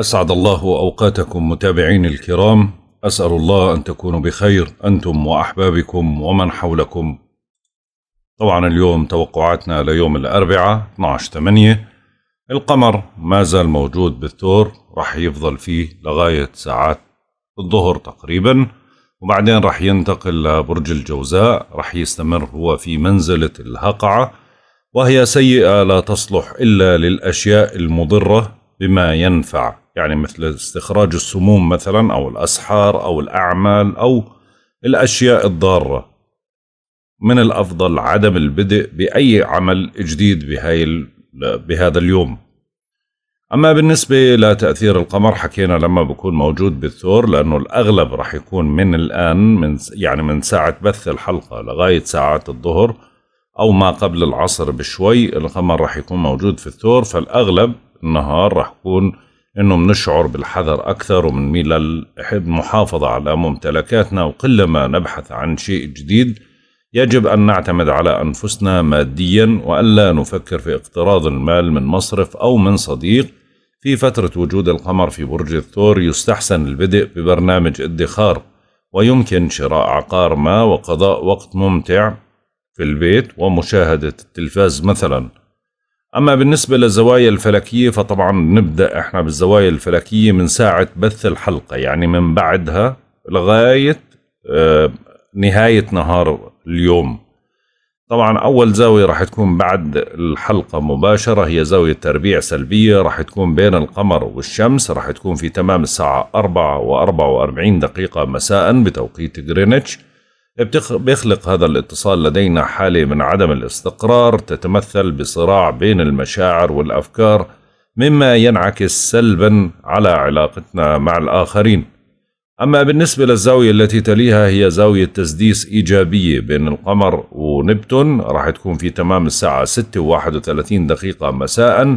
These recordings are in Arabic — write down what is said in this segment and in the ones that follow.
أسعد الله أوقاتكم متابعين الكرام أسأل الله أن تكونوا بخير أنتم وأحبابكم ومن حولكم طبعا اليوم توقعاتنا ليوم الأربعاء 12-8 القمر ما زال موجود بالثور رح يفضل فيه لغاية ساعات الظهر تقريبا وبعدين رح ينتقل لبرج الجوزاء رح يستمر هو في منزلة الهقعة وهي سيئة لا تصلح إلا للأشياء المضرة بما ينفع يعني مثل استخراج السموم مثلا أو الأسحار أو الأعمال أو الأشياء الضارة من الأفضل عدم البدء بأي عمل جديد بهاي بهذا اليوم أما بالنسبة لتأثير القمر حكينا لما بكون موجود بالثور لأنه الأغلب رح يكون من الآن من يعني من ساعة بث الحلقة لغاية ساعات الظهر أو ما قبل العصر بشوي القمر رح يكون موجود في الثور فالأغلب النهار رح يكون انه بنشعر بالحذر اكثر وبنميل للمحافظه على ممتلكاتنا وكلما نبحث عن شيء جديد يجب ان نعتمد على انفسنا ماديا والا نفكر في اقتراض المال من مصرف او من صديق في فتره وجود القمر في برج الثور يستحسن البدء ببرنامج ادخار ويمكن شراء عقار ما وقضاء وقت ممتع في البيت ومشاهده التلفاز مثلا أما بالنسبة للزوايا الفلكية فطبعا نبدأ إحنا بالزوايا الفلكية من ساعة بث الحلقة يعني من بعدها لغاية آه، نهاية نهار اليوم طبعا أول زاوية راح تكون بعد الحلقة مباشرة هي زاوية تربيع سلبية راح تكون بين القمر والشمس راح تكون في تمام الساعة 4 و 44 دقيقة مساء بتوقيت غرينتش بيخلق هذا الاتصال لدينا حالة من عدم الاستقرار تتمثل بصراع بين المشاعر والأفكار مما ينعكس سلبا على علاقتنا مع الآخرين أما بالنسبة للزاوية التي تليها هي زاوية تسديس إيجابية بين القمر ونبتون راح تكون في تمام الساعة 6 و 31 دقيقة مساءً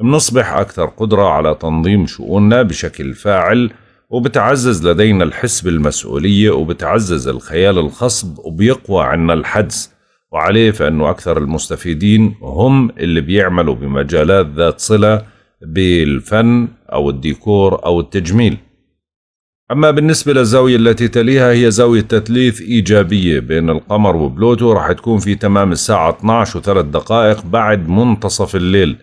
بنصبح أكثر قدرة على تنظيم شؤوننا بشكل فاعل وبتعزز لدينا الحس بالمسؤولية وبتعزز الخيال الخصب وبيقوى عنا الحدس وعليه فإنه أكثر المستفيدين هم اللي بيعملوا بمجالات ذات صلة بالفن أو الديكور أو التجميل أما بالنسبة للزاوية التي تليها هي زاوية تثليث إيجابية بين القمر وبلوتو رح تكون في تمام الساعة 12 و3 دقائق بعد منتصف الليل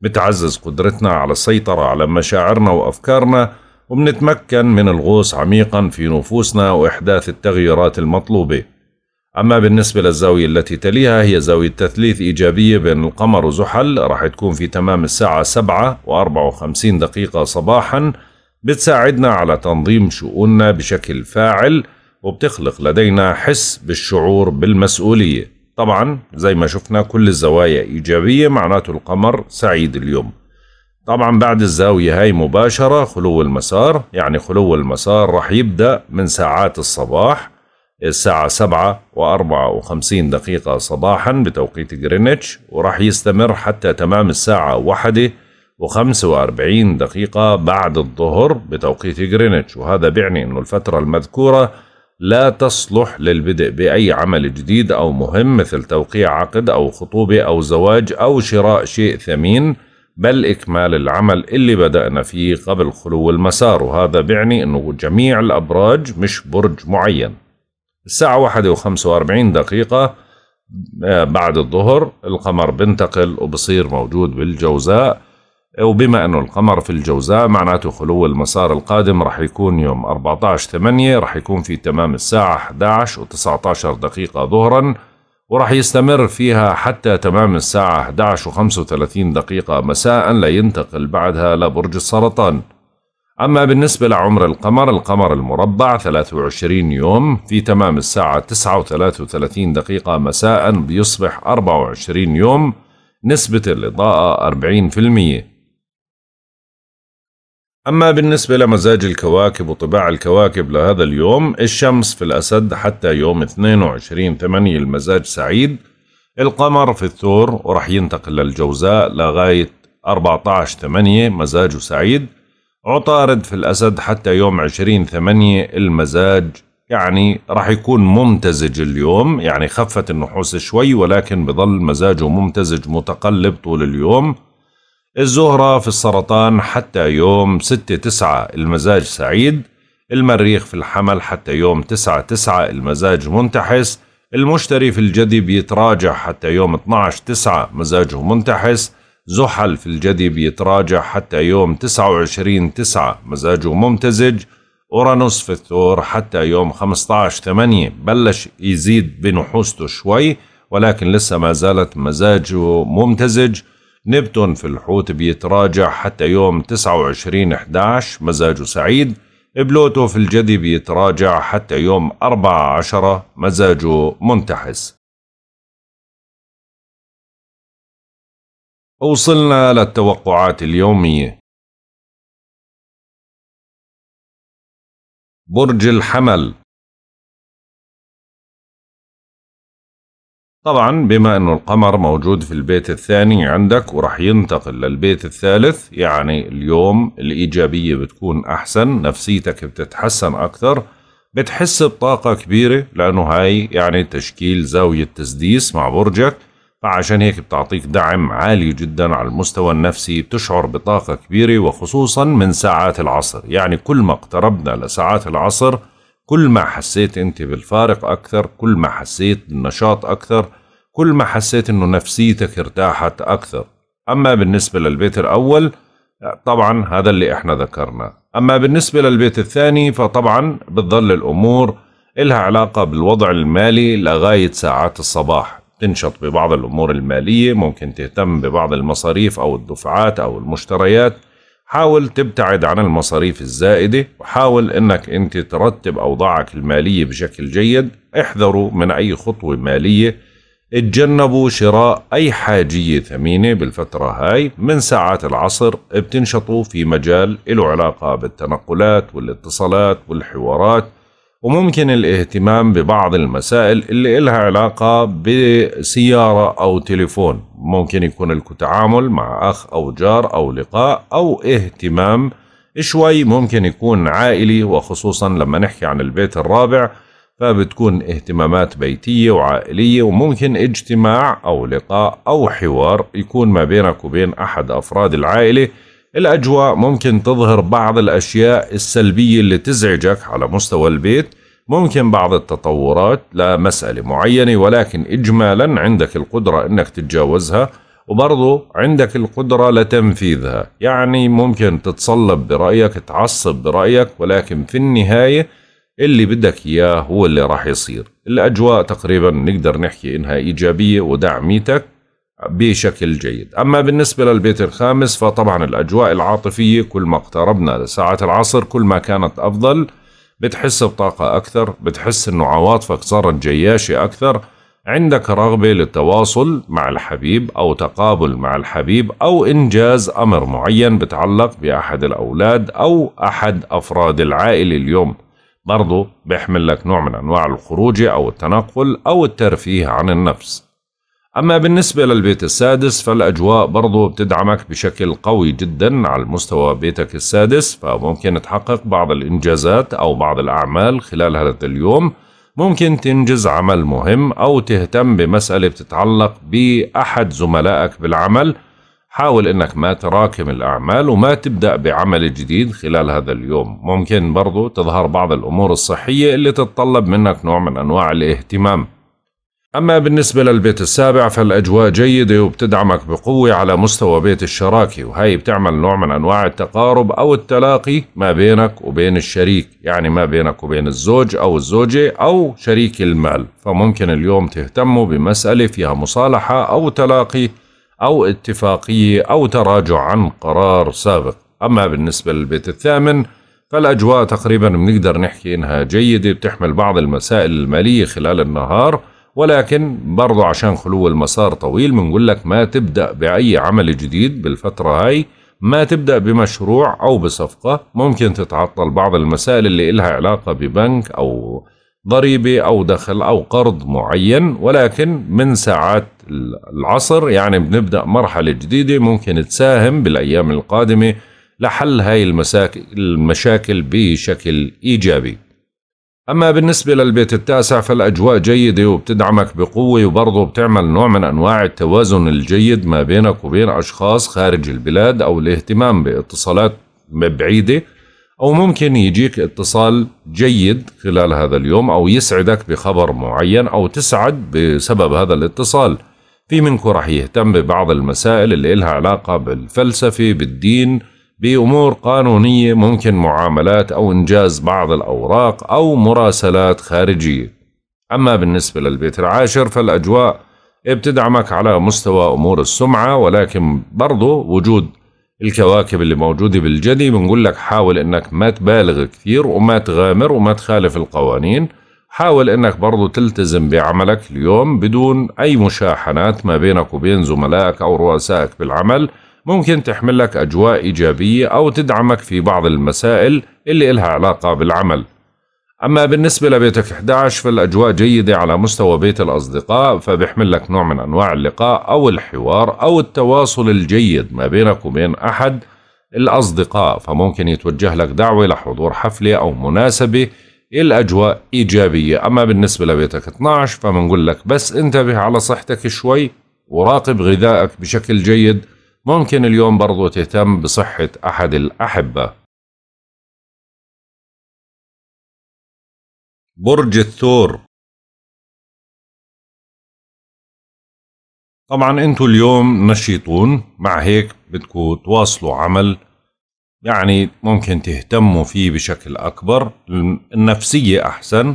بتعزز قدرتنا على السيطرة على مشاعرنا وأفكارنا وبنتمكن من الغوص عميقا في نفوسنا وإحداث التغييرات المطلوبة أما بالنسبة للزاوية التي تليها هي زاوية تثليث إيجابية بين القمر وزحل راح تكون في تمام الساعة 7 و54 دقيقة صباحا بتساعدنا على تنظيم شؤوننا بشكل فاعل وبتخلق لدينا حس بالشعور بالمسؤولية طبعا زي ما شفنا كل الزوايا إيجابية معناته القمر سعيد اليوم طبعا بعد الزاوية هاي مباشرة خلو المسار يعني خلو المسار راح يبدأ من ساعات الصباح الساعة سبعة وأربعة وخمسين دقيقة صباحا بتوقيت جرينتش وراح يستمر حتى تمام الساعة واحدة وخمسة وأربعين دقيقة بعد الظهر بتوقيت جرينتش وهذا بيعني أنه الفترة المذكورة لا تصلح للبدء بأي عمل جديد أو مهم مثل توقيع عقد أو خطوبة أو زواج أو شراء شيء ثمين بل إكمال العمل اللي بدأنا فيه قبل خلو المسار وهذا بيعني أنه جميع الأبراج مش برج معين الساعة واحدة وخمسة وأربعين دقيقة آه، بعد الظهر القمر بنتقل وبصير موجود بالجوزاء وبما أنه القمر في الجوزاء معناته خلو المسار القادم رح يكون يوم 14 8 رح يكون في تمام الساعة 11 و19 دقيقة ظهراً وراح يستمر فيها حتى تمام الساعة 11:35 دقيقة مساء لينتقل بعدها لبرج السرطان أما بالنسبة لعمر القمر القمر المربع 23 يوم في تمام الساعة 9:33 دقيقة مساء بيصبح 24 يوم نسبة الإضاءة 40% أما بالنسبة لمزاج الكواكب وطباع الكواكب لهذا اليوم الشمس في الأسد حتى يوم 22 8 المزاج سعيد القمر في الثور ورح ينتقل للجوزاء لغاية 14 8 مزاجه سعيد عطارد في الأسد حتى يوم 20 8 المزاج يعني رح يكون ممتزج اليوم يعني خفت النحوس شوي ولكن بظل مزاجه ممتزج متقلب طول اليوم الزهرة في السرطان حتى يوم 6 9 المزاج سعيد المريخ في الحمل حتى يوم 9 9 المزاج منتحس المشتري في الجدي بيتراجع حتى يوم 12 9 مزاجه منتحس زحل في الجدي بيتراجع حتى يوم 29 9 مزاجه ممتزج أورانوس في الثور حتى يوم 15 8 بلش يزيد بنحوسته شوي ولكن لسه ما زالت مزاجه ممتزج نبتون في الحوت بيتراجع حتى يوم 29 11 مزاجه سعيد بلوتو في الجدي بيتراجع حتى يوم 14 مزاجه منتحس وصلنا للتوقعات اليومية برج الحمل طبعا بما انه القمر موجود في البيت الثاني عندك ورح ينتقل للبيت الثالث يعني اليوم الايجابيه بتكون احسن نفسيتك بتتحسن اكثر بتحس بطاقة كبيرة لأنه هاي يعني تشكيل زاوية تسديس مع برجك فعشان هيك بتعطيك دعم عالي جدا على المستوى النفسي بتشعر بطاقة كبيرة وخصوصا من ساعات العصر يعني كل ما اقتربنا لساعات العصر كل ما حسيت انت بالفارق اكثر كل ما حسيت بالنشاط اكثر كل ما حسيت انه نفسيتك ارتاحت اكثر اما بالنسبه للبيت الاول طبعا هذا اللي احنا ذكرناه اما بالنسبه للبيت الثاني فطبعا بتظل الامور إلها علاقه بالوضع المالي لغايه ساعات الصباح تنشط ببعض الامور الماليه ممكن تهتم ببعض المصاريف او الدفعات او المشتريات حاول تبتعد عن المصاريف الزائدة وحاول انك انت ترتب اوضاعك المالية بشكل جيد احذروا من اي خطوة مالية اتجنبوا شراء اي حاجية ثمينة بالفترة هاي من ساعات العصر بتنشطوا في مجال له علاقة بالتنقلات والاتصالات والحوارات وممكن الاهتمام ببعض المسائل اللي إلها علاقة بسيارة أو تليفون ممكن يكون لكم تعامل مع أخ أو جار أو لقاء أو اهتمام شوي ممكن يكون عائلي وخصوصا لما نحكي عن البيت الرابع فبتكون اهتمامات بيتية وعائلية وممكن اجتماع أو لقاء أو حوار يكون ما بينك وبين أحد أفراد العائلة الأجواء ممكن تظهر بعض الأشياء السلبية اللي تزعجك على مستوى البيت ممكن بعض التطورات لمسألة معينة ولكن إجمالا عندك القدرة أنك تتجاوزها وبرضه عندك القدرة لتنفيذها يعني ممكن تتصلب برأيك تعصب برأيك ولكن في النهاية اللي بدك إياه هو اللي راح يصير الأجواء تقريبا نقدر نحكي إنها إيجابية ودعميتك بشكل جيد أما بالنسبة للبيت الخامس فطبعا الأجواء العاطفية كل ما اقتربنا لساعة العصر كل ما كانت أفضل بتحس بطاقة أكثر بتحس أنه عواطفك صارت جياشة أكثر عندك رغبة للتواصل مع الحبيب أو تقابل مع الحبيب أو إنجاز أمر معين بتعلق بأحد الأولاد أو أحد أفراد العائلة اليوم برضو بيحمل لك نوع من أنواع الخروج أو التنقل أو الترفيه عن النفس أما بالنسبة للبيت السادس فالأجواء برضو بتدعمك بشكل قوي جدا على مستوى بيتك السادس فممكن تحقق بعض الإنجازات أو بعض الأعمال خلال هذا اليوم ممكن تنجز عمل مهم أو تهتم بمسألة بتتعلق بأحد زملائك بالعمل حاول أنك ما تراكم الأعمال وما تبدأ بعمل جديد خلال هذا اليوم ممكن برضو تظهر بعض الأمور الصحية اللي تتطلب منك نوع من أنواع الاهتمام أما بالنسبة للبيت السابع فالأجواء جيدة وبتدعمك بقوة على مستوى بيت الشراكة وهي بتعمل نوع من أنواع التقارب أو التلاقي ما بينك وبين الشريك يعني ما بينك وبين الزوج أو الزوجة أو شريك المال فممكن اليوم تهتموا بمسألة فيها مصالحة أو تلاقي أو اتفاقية أو تراجع عن قرار سابق أما بالنسبة للبيت الثامن فالأجواء تقريبا بنقدر نحكي إنها جيدة بتحمل بعض المسائل المالية خلال النهار ولكن برضو عشان خلو المسار طويل بنقول لك ما تبدأ بأي عمل جديد بالفترة هاي ما تبدأ بمشروع أو بصفقة ممكن تتعطل بعض المسائل اللي إلها علاقة ببنك أو ضريبة أو دخل أو قرض معين ولكن من ساعات العصر يعني بنبدأ مرحلة جديدة ممكن تساهم بالأيام القادمة لحل هاي المشاكل بشكل إيجابي أما بالنسبة للبيت التاسع فالأجواء جيدة وبتدعمك بقوة وبرضه بتعمل نوع من أنواع التوازن الجيد ما بينك وبين أشخاص خارج البلاد أو الاهتمام باتصالات بعيدة أو ممكن يجيك اتصال جيد خلال هذا اليوم أو يسعدك بخبر معين أو تسعد بسبب هذا الاتصال في منكم رح يهتم ببعض المسائل اللي إلها علاقة بالفلسفة بالدين بأمور قانونية ممكن معاملات أو إنجاز بعض الأوراق أو مراسلات خارجية أما بالنسبة للبيت العاشر فالأجواء بتدعمك على مستوى أمور السمعة ولكن برضو وجود الكواكب اللي موجودة بالجدي بنقول لك حاول أنك ما تبالغ كثير وما تغامر وما تخالف القوانين حاول أنك برضو تلتزم بعملك اليوم بدون أي مشاحنات ما بينك وبين زملائك أو رؤسائك بالعمل ممكن تحمل لك أجواء إيجابية أو تدعمك في بعض المسائل اللي إلها علاقة بالعمل أما بالنسبة لبيتك 11 فالأجواء جيدة على مستوى بيت الأصدقاء فبيحمل لك نوع من أنواع اللقاء أو الحوار أو التواصل الجيد ما بينك وبين أحد الأصدقاء فممكن يتوجه لك دعوة لحضور حفلة أو مناسبة الأجواء إيجابية أما بالنسبة لبيتك 12 فبنقول لك بس انتبه على صحتك شوي وراقب غذائك بشكل جيد ممكن اليوم برضو تهتم بصحة أحد الأحبة برج الثور طبعا انتو اليوم نشيطون مع هيك بدكو تواصلوا عمل يعني ممكن تهتموا فيه بشكل أكبر النفسية أحسن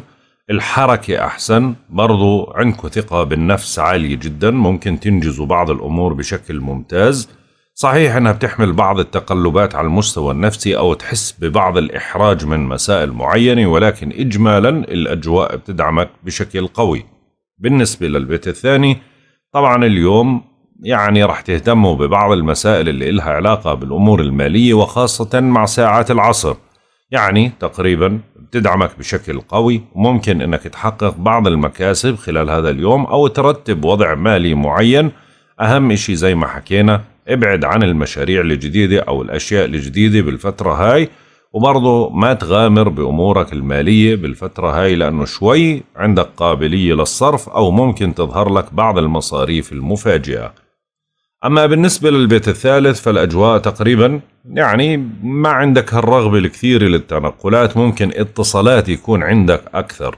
الحركة أحسن برضو عندكم ثقة بالنفس عالية جدا ممكن تنجزوا بعض الأمور بشكل ممتاز صحيح انها بتحمل بعض التقلبات على المستوى النفسي او تحس ببعض الاحراج من مسائل معينه ولكن اجمالا الاجواء بتدعمك بشكل قوي. بالنسبه للبيت الثاني طبعا اليوم يعني رح تهتموا ببعض المسائل اللي إلها علاقة بالأمور المالية وخاصة مع ساعات العصر يعني تقريبا بتدعمك بشكل قوي وممكن أنك تحقق بعض المكاسب خلال هذا اليوم أو ترتب وضع مالي معين أهم إشي زي ما حكينا ابعد عن المشاريع الجديدة أو الأشياء الجديدة بالفترة هاي وبرضه ما تغامر بأمورك المالية بالفترة هاي لأنه شوي عندك قابلية للصرف أو ممكن تظهر لك بعض المصاريف المفاجئة أما بالنسبة للبيت الثالث فالأجواء تقريبا يعني ما عندك هالرغبة الكثيرة للتنقلات ممكن اتصالات يكون عندك أكثر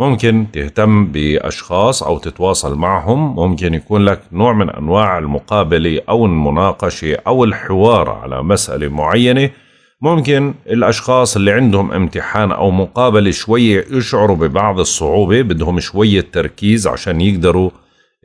ممكن تهتم بأشخاص أو تتواصل معهم ممكن يكون لك نوع من أنواع المقابلة أو المناقشة أو الحوار على مسألة معينة ممكن الأشخاص اللي عندهم امتحان أو مقابلة شوية يشعروا ببعض الصعوبة بدهم شوية تركيز عشان يقدروا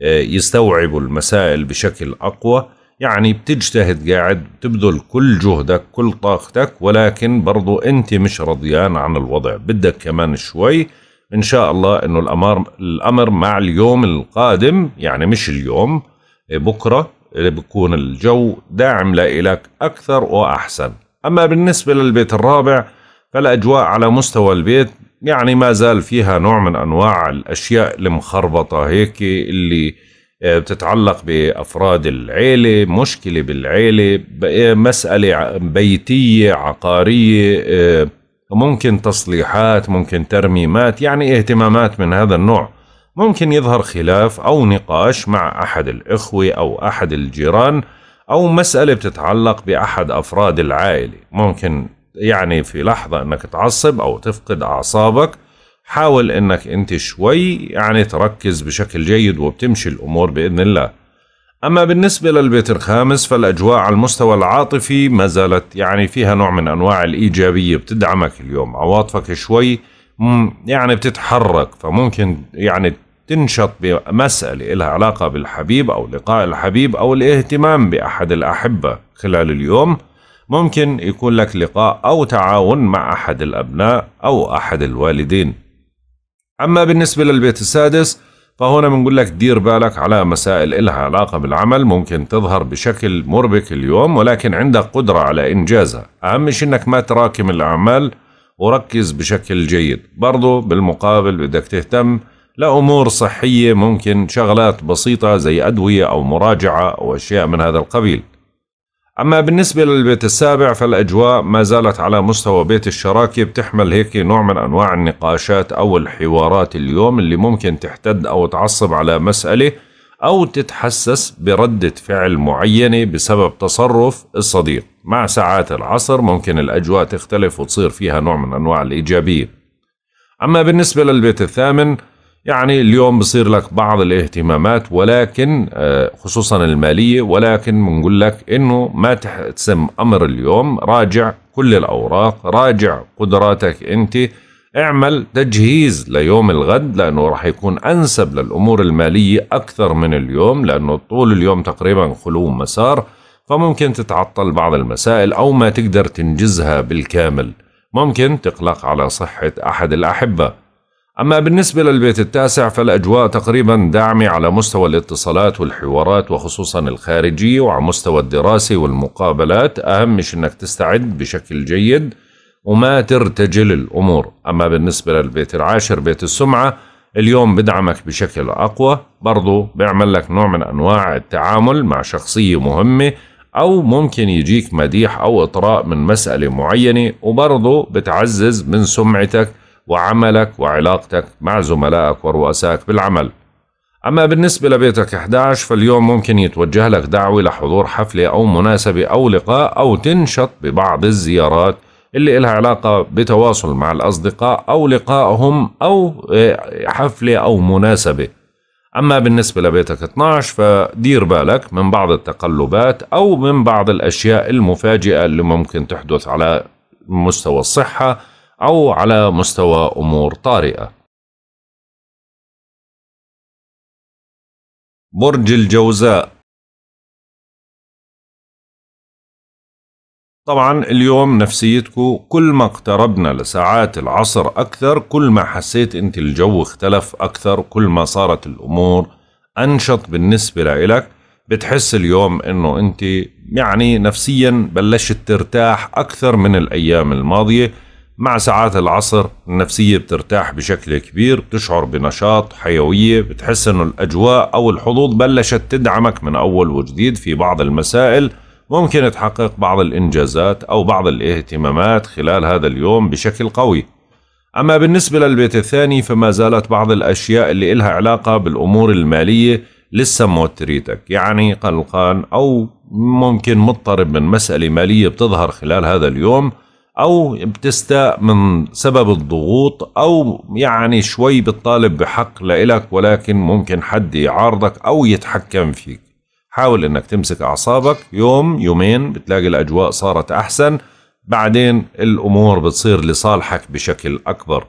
آه، يستوعبوا المسائل بشكل أقوى يعني بتجتهد قاعد بتبذل كل جهدك كل طاقتك ولكن برضو أنت مش رضيان عن الوضع بدك كمان شوي ان شاء الله انه الامر الامر مع اليوم القادم يعني مش اليوم إيه، بكره بكون الجو داعم لإلك اكثر واحسن اما بالنسبه للبيت الرابع فالاجواء على مستوى البيت يعني ما زال فيها نوع من انواع الاشياء المخربطه هيك اللي إيه، بتتعلق بافراد العيله مشكله بالعيله إيه، مساله بيتيه عقاريه ممكن تصليحات ممكن ترميمات يعني اهتمامات من هذا النوع ممكن يظهر خلاف أو نقاش مع أحد الإخوة أو أحد الجيران أو مسألة بتتعلق بأحد أفراد العائلة ممكن يعني في لحظة أنك تعصب أو تفقد أعصابك حاول أنك أنت شوي يعني تركز بشكل جيد وبتمشي الأمور بإذن الله أما بالنسبة للبيت الخامس فالأجواء على المستوى العاطفي ما زالت يعني فيها نوع من أنواع الإيجابية بتدعمك اليوم عواطفك شوي يعني بتتحرك فممكن يعني تنشط بمسألة لها علاقة بالحبيب أو لقاء الحبيب أو الاهتمام بأحد الأحبة خلال اليوم ممكن يكون لك لقاء أو تعاون مع أحد الأبناء أو أحد الوالدين أما بالنسبة للبيت السادس فهنا بنقول لك دير بالك على مسائل إلها علاقة بالعمل ممكن تظهر بشكل مربك اليوم ولكن عندك قدرة على إنجازها أهم شيء أنك ما تراكم الأعمال وركز بشكل جيد برضو بالمقابل بدك تهتم لأمور صحية ممكن شغلات بسيطة زي أدوية أو مراجعة أو أشياء من هذا القبيل أما بالنسبة للبيت السابع فالأجواء ما زالت على مستوى بيت الشراكة بتحمل هيك نوع من أنواع النقاشات أو الحوارات اليوم اللي ممكن تحتد أو تعصب على مسألة أو تتحسس بردة فعل معينة بسبب تصرف الصديق مع ساعات العصر ممكن الأجواء تختلف وتصير فيها نوع من أنواع الإيجابية أما بالنسبة للبيت الثامن يعني اليوم بصير لك بعض الاهتمامات ولكن آه، خصوصا المالية ولكن بنقول لك انه ما تسم امر اليوم راجع كل الاوراق راجع قدراتك انت اعمل تجهيز ليوم الغد لانه راح يكون انسب للامور المالية اكثر من اليوم لانه طول اليوم تقريبا خلو مسار فممكن تتعطل بعض المسائل او ما تقدر تنجزها بالكامل ممكن تقلق على صحة احد الاحبة أما بالنسبة للبيت التاسع فالأجواء تقريبا داعمة على مستوى الاتصالات والحوارات وخصوصا الخارجية وعلى مستوى الدراسة والمقابلات أهم مش أنك تستعد بشكل جيد وما ترتجل الأمور أما بالنسبة للبيت العاشر بيت السمعة اليوم بدعمك بشكل أقوى برضو بيعمل لك نوع من أنواع التعامل مع شخصية مهمة أو ممكن يجيك مديح أو إطراء من مسألة معينة وبرضو بتعزز من سمعتك وعملك وعلاقتك مع زملائك ورؤسائك بالعمل أما بالنسبة لبيتك 11 فاليوم ممكن يتوجه لك دعوة لحضور حفلة أو مناسبة أو لقاء أو تنشط ببعض الزيارات اللي إلها علاقة بتواصل مع الأصدقاء أو لقائهم أو آه، حفلة أو مناسبة أما بالنسبة لبيتك 12 فدير بالك من بعض التقلبات أو من بعض الأشياء المفاجئة اللي ممكن تحدث على مستوى الصحة أو على مستوى أمور طارئة. برج الجوزاء طبعا اليوم نفسيتكو كل ما اقتربنا لساعات العصر أكثر كل ما حسيت أنت الجو اختلف أكثر كل ما صارت الأمور أنشط بالنسبة لإلك بتحس اليوم أنه أنت يعني نفسيا بلشت ترتاح أكثر من الأيام الماضية مع ساعات العصر النفسية بترتاح بشكل كبير بتشعر بنشاط حيوية بتحس انه الاجواء او الحظوظ بلشت تدعمك من اول وجديد في بعض المسائل ممكن تحقق بعض الانجازات او بعض الاهتمامات خلال هذا اليوم بشكل قوي أما بالنسبة للبيت الثاني فما زالت بعض الأشياء اللي إلها علاقة بالأمور المالية لسه موتريتك يعني قلقان أو ممكن مضطرب من مسألة مالية بتظهر خلال هذا اليوم او بتستاء من سبب الضغوط او يعني شوي بتطالب بحق لإلك ولكن ممكن حد يعارضك او يتحكم فيك حاول انك تمسك اعصابك يوم يومين بتلاقي الاجواء صارت احسن بعدين الامور بتصير لصالحك بشكل اكبر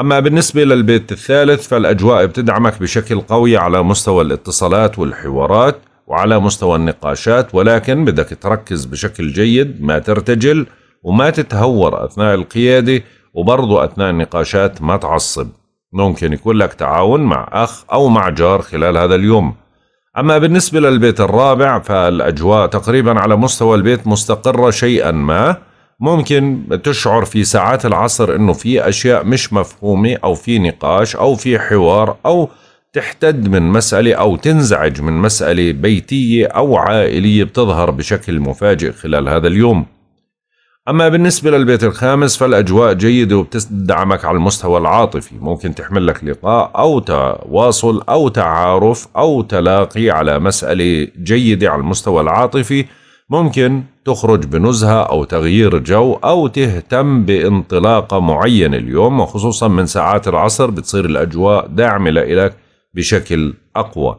أما بالنسبة للبيت الثالث فالأجواء بتدعمك بشكل قوي على مستوى الاتصالات والحوارات وعلى مستوى النقاشات ولكن بدك تركز بشكل جيد ما ترتجل وما تتهور أثناء القيادة وبرضه أثناء النقاشات ما تعصب ممكن يكون لك تعاون مع أخ أو مع جار خلال هذا اليوم أما بالنسبة للبيت الرابع فالأجواء تقريبا على مستوى البيت مستقرة شيئا ما ممكن تشعر في ساعات العصر أنه في أشياء مش مفهومة أو في نقاش أو في حوار أو تحتد من مسألة أو تنزعج من مسألة بيتية أو عائلية بتظهر بشكل مفاجئ خلال هذا اليوم أما بالنسبة للبيت الخامس فالأجواء جيدة وبتدعمك على المستوى العاطفي ممكن تحمل لك لقاء أو تواصل أو تعارف أو تلاقي على مسألة جيدة على المستوى العاطفي ممكن تخرج بنزهة أو تغيير جو أو تهتم بانطلاقة معينة اليوم وخصوصا من ساعات العصر بتصير الأجواء داعمة لك بشكل أقوى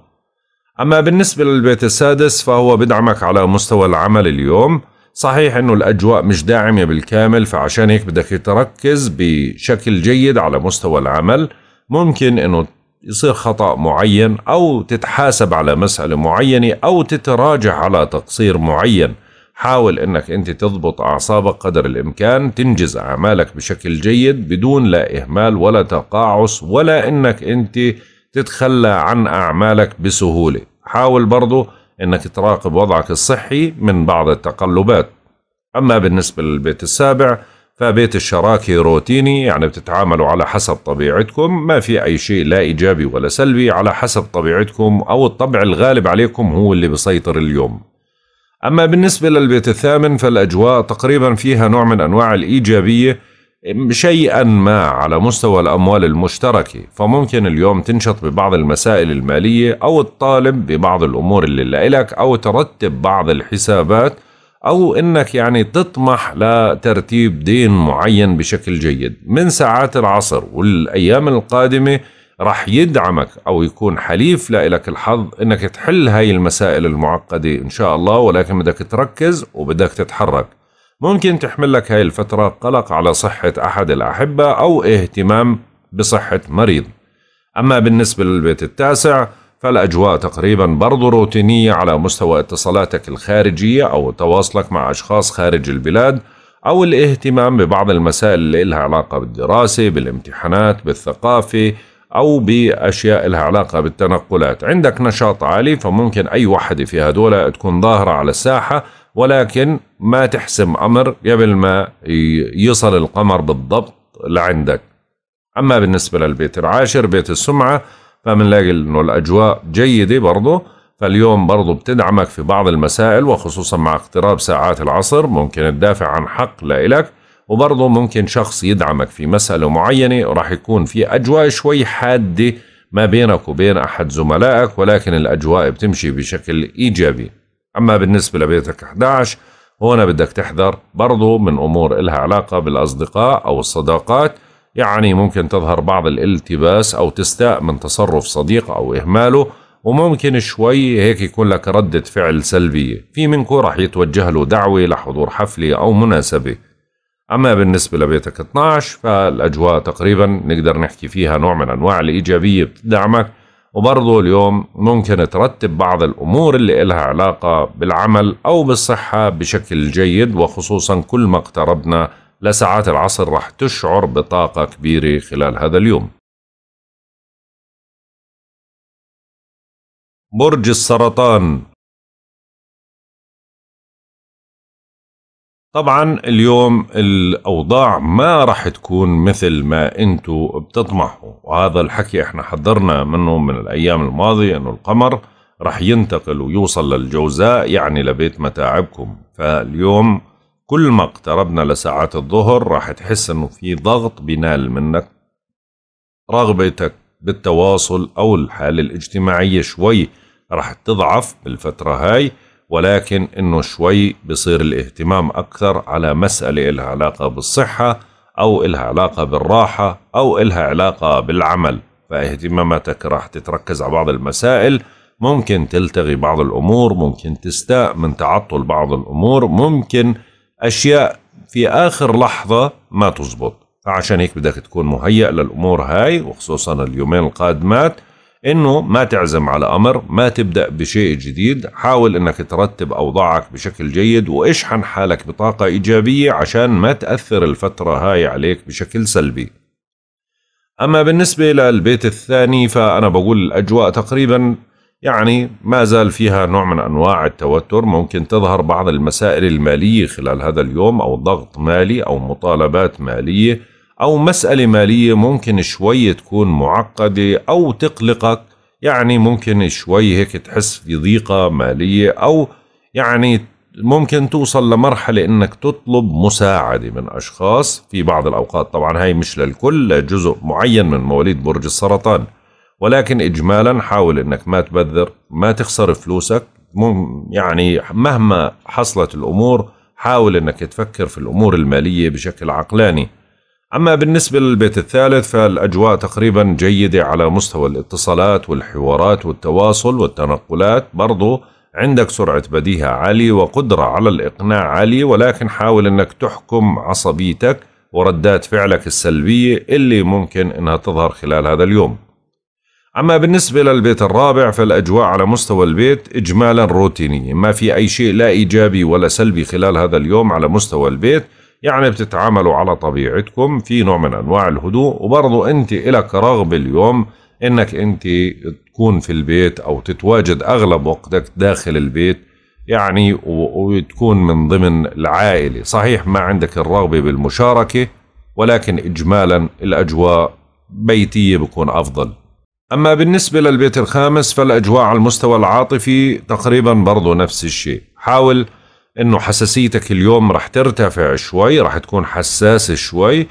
أما بالنسبة للبيت السادس فهو بدعمك على مستوى العمل اليوم صحيح انه الاجواء مش داعمه بالكامل فعشان هيك بدك تركز بشكل جيد على مستوى العمل ممكن انه يصير خطا معين او تتحاسب على مساله معينه او تتراجع على تقصير معين حاول انك انت تضبط اعصابك قدر الامكان تنجز اعمالك بشكل جيد بدون لا اهمال ولا تقاعس ولا انك انت تتخلى عن اعمالك بسهوله حاول برضه أنك تراقب وضعك الصحي من بعض التقلبات أما بالنسبة للبيت السابع فبيت الشراكة روتيني يعني بتتعاملوا على حسب طبيعتكم ما في أي شيء لا إيجابي ولا سلبي على حسب طبيعتكم أو الطبع الغالب عليكم هو اللي بيسيطر اليوم أما بالنسبة للبيت الثامن فالأجواء تقريبا فيها نوع من أنواع الإيجابية شيئا ما على مستوى الأموال المشتركة فممكن اليوم تنشط ببعض المسائل المالية أو تطالب ببعض الأمور اللي لك أو ترتب بعض الحسابات أو إنك يعني تطمح لترتيب دين معين بشكل جيد من ساعات العصر والأيام القادمة رح يدعمك أو يكون حليف لإلك الحظ إنك تحل هاي المسائل المعقدة إن شاء الله ولكن بدك تركز وبدك تتحرك ممكن تحمل لك هاي الفترة قلق على صحة أحد الأحبة أو اهتمام بصحة مريض أما بالنسبة للبيت التاسع فالأجواء تقريبا برضو روتينية على مستوى اتصالاتك الخارجية أو تواصلك مع أشخاص خارج البلاد أو الاهتمام ببعض المسائل اللي لها علاقة بالدراسة بالامتحانات بالثقافة أو بأشياء لها علاقة بالتنقلات عندك نشاط عالي فممكن أي وحدة في هدول تكون ظاهرة على الساحة ولكن ما تحسم أمر قبل ما يصل القمر بالضبط لعندك أما بالنسبة للبيت العاشر بيت السمعة فبنلاقي إنه الأجواء جيدة برضه فاليوم برضه بتدعمك في بعض المسائل وخصوصا مع اقتراب ساعات العصر ممكن تدافع عن حق لإلك وبرضه ممكن شخص يدعمك في مسألة معينة وراح يكون في أجواء شوي حادة ما بينك وبين أحد زملائك ولكن الأجواء بتمشي بشكل إيجابي أما بالنسبة لبيتك 11 هنا بدك تحذر برضو من أمور إلها علاقة بالأصدقاء أو الصداقات يعني ممكن تظهر بعض الالتباس أو تستاء من تصرف صديق أو إهماله وممكن شوي هيك يكون لك ردة فعل سلبية في منكو رح يتوجه له دعوة لحضور حفلة أو مناسبة أما بالنسبة لبيتك 12 فالأجواء تقريبا نقدر نحكي فيها نوع من أنواع الإيجابية بتدعمك وبرضه اليوم ممكن ترتب بعض الأمور اللي إلها علاقة بالعمل أو بالصحة بشكل جيد وخصوصا كل ما اقتربنا لساعات العصر رح تشعر بطاقة كبيرة خلال هذا اليوم برج السرطان طبعا اليوم الاوضاع ما راح تكون مثل ما انتو بتطمحوا وهذا الحكي احنا حضرنا منه من الايام الماضيه انه القمر راح ينتقل ويوصل للجوزاء يعني لبيت متاعبكم فاليوم كل ما اقتربنا لساعات الظهر راح تحس انه في ضغط بينال منك رغبتك بالتواصل او الحاله الاجتماعيه شوي راح تضعف بالفتره هاي ولكن انه شوي بصير الاهتمام اكثر على مسألة إلها علاقة بالصحة او إلها علاقة بالراحة او إلها علاقة بالعمل فاهتماماتك راح تتركز على بعض المسائل ممكن تلتغي بعض الامور ممكن تستاء من تعطل بعض الامور ممكن اشياء في اخر لحظه ما تزبط فعشان هيك بدك تكون مهيئ للامور هاي وخصوصا اليومين القادمات انه ما تعزم على امر ما تبدا بشيء جديد حاول انك ترتب اوضاعك بشكل جيد واشحن حالك بطاقه ايجابيه عشان ما تاثر الفتره هاي عليك بشكل سلبي اما بالنسبه للبيت الثاني فانا بقول الاجواء تقريبا يعني ما زال فيها نوع من انواع التوتر ممكن تظهر بعض المسائل الماليه خلال هذا اليوم او ضغط مالي او مطالبات ماليه أو مسألة مالية ممكن شوي تكون معقدة أو تقلقك يعني ممكن شوي هيك تحس في ضيقة مالية أو يعني ممكن توصل لمرحلة انك تطلب مساعدة من اشخاص في بعض الاوقات طبعا هاي مش للكل جزء معين من مواليد برج السرطان ولكن اجمالا حاول انك ما تبذر ما تخسر فلوسك يعني مهما حصلت الامور حاول انك تفكر في الامور المالية بشكل عقلاني أما بالنسبة للبيت الثالث فالأجواء تقريبا جيدة على مستوى الاتصالات والحوارات والتواصل والتنقلات برضو عندك سرعة بديهة عالية وقدرة على الإقناع عالية ولكن حاول أنك تحكم عصبيتك وردات فعلك السلبية اللي ممكن أنها تظهر خلال هذا اليوم أما بالنسبة للبيت الرابع فالأجواء على مستوى البيت إجمالا روتينية ما في أي شيء لا إيجابي ولا سلبي خلال هذا اليوم على مستوى البيت يعني بتتعاملوا على طبيعتكم في نوع من انواع الهدوء وبرضه انت الك رغبه اليوم انك انت تكون في البيت او تتواجد اغلب وقتك داخل البيت يعني وتكون من ضمن العائله، صحيح ما عندك الرغبه بالمشاركه ولكن اجمالا الاجواء بيتيه بكون افضل. اما بالنسبه للبيت الخامس فالاجواء على المستوى العاطفي تقريبا برضه نفس الشيء، حاول انه حساسيتك اليوم رح ترتفع شوي رح تكون حساسة شوي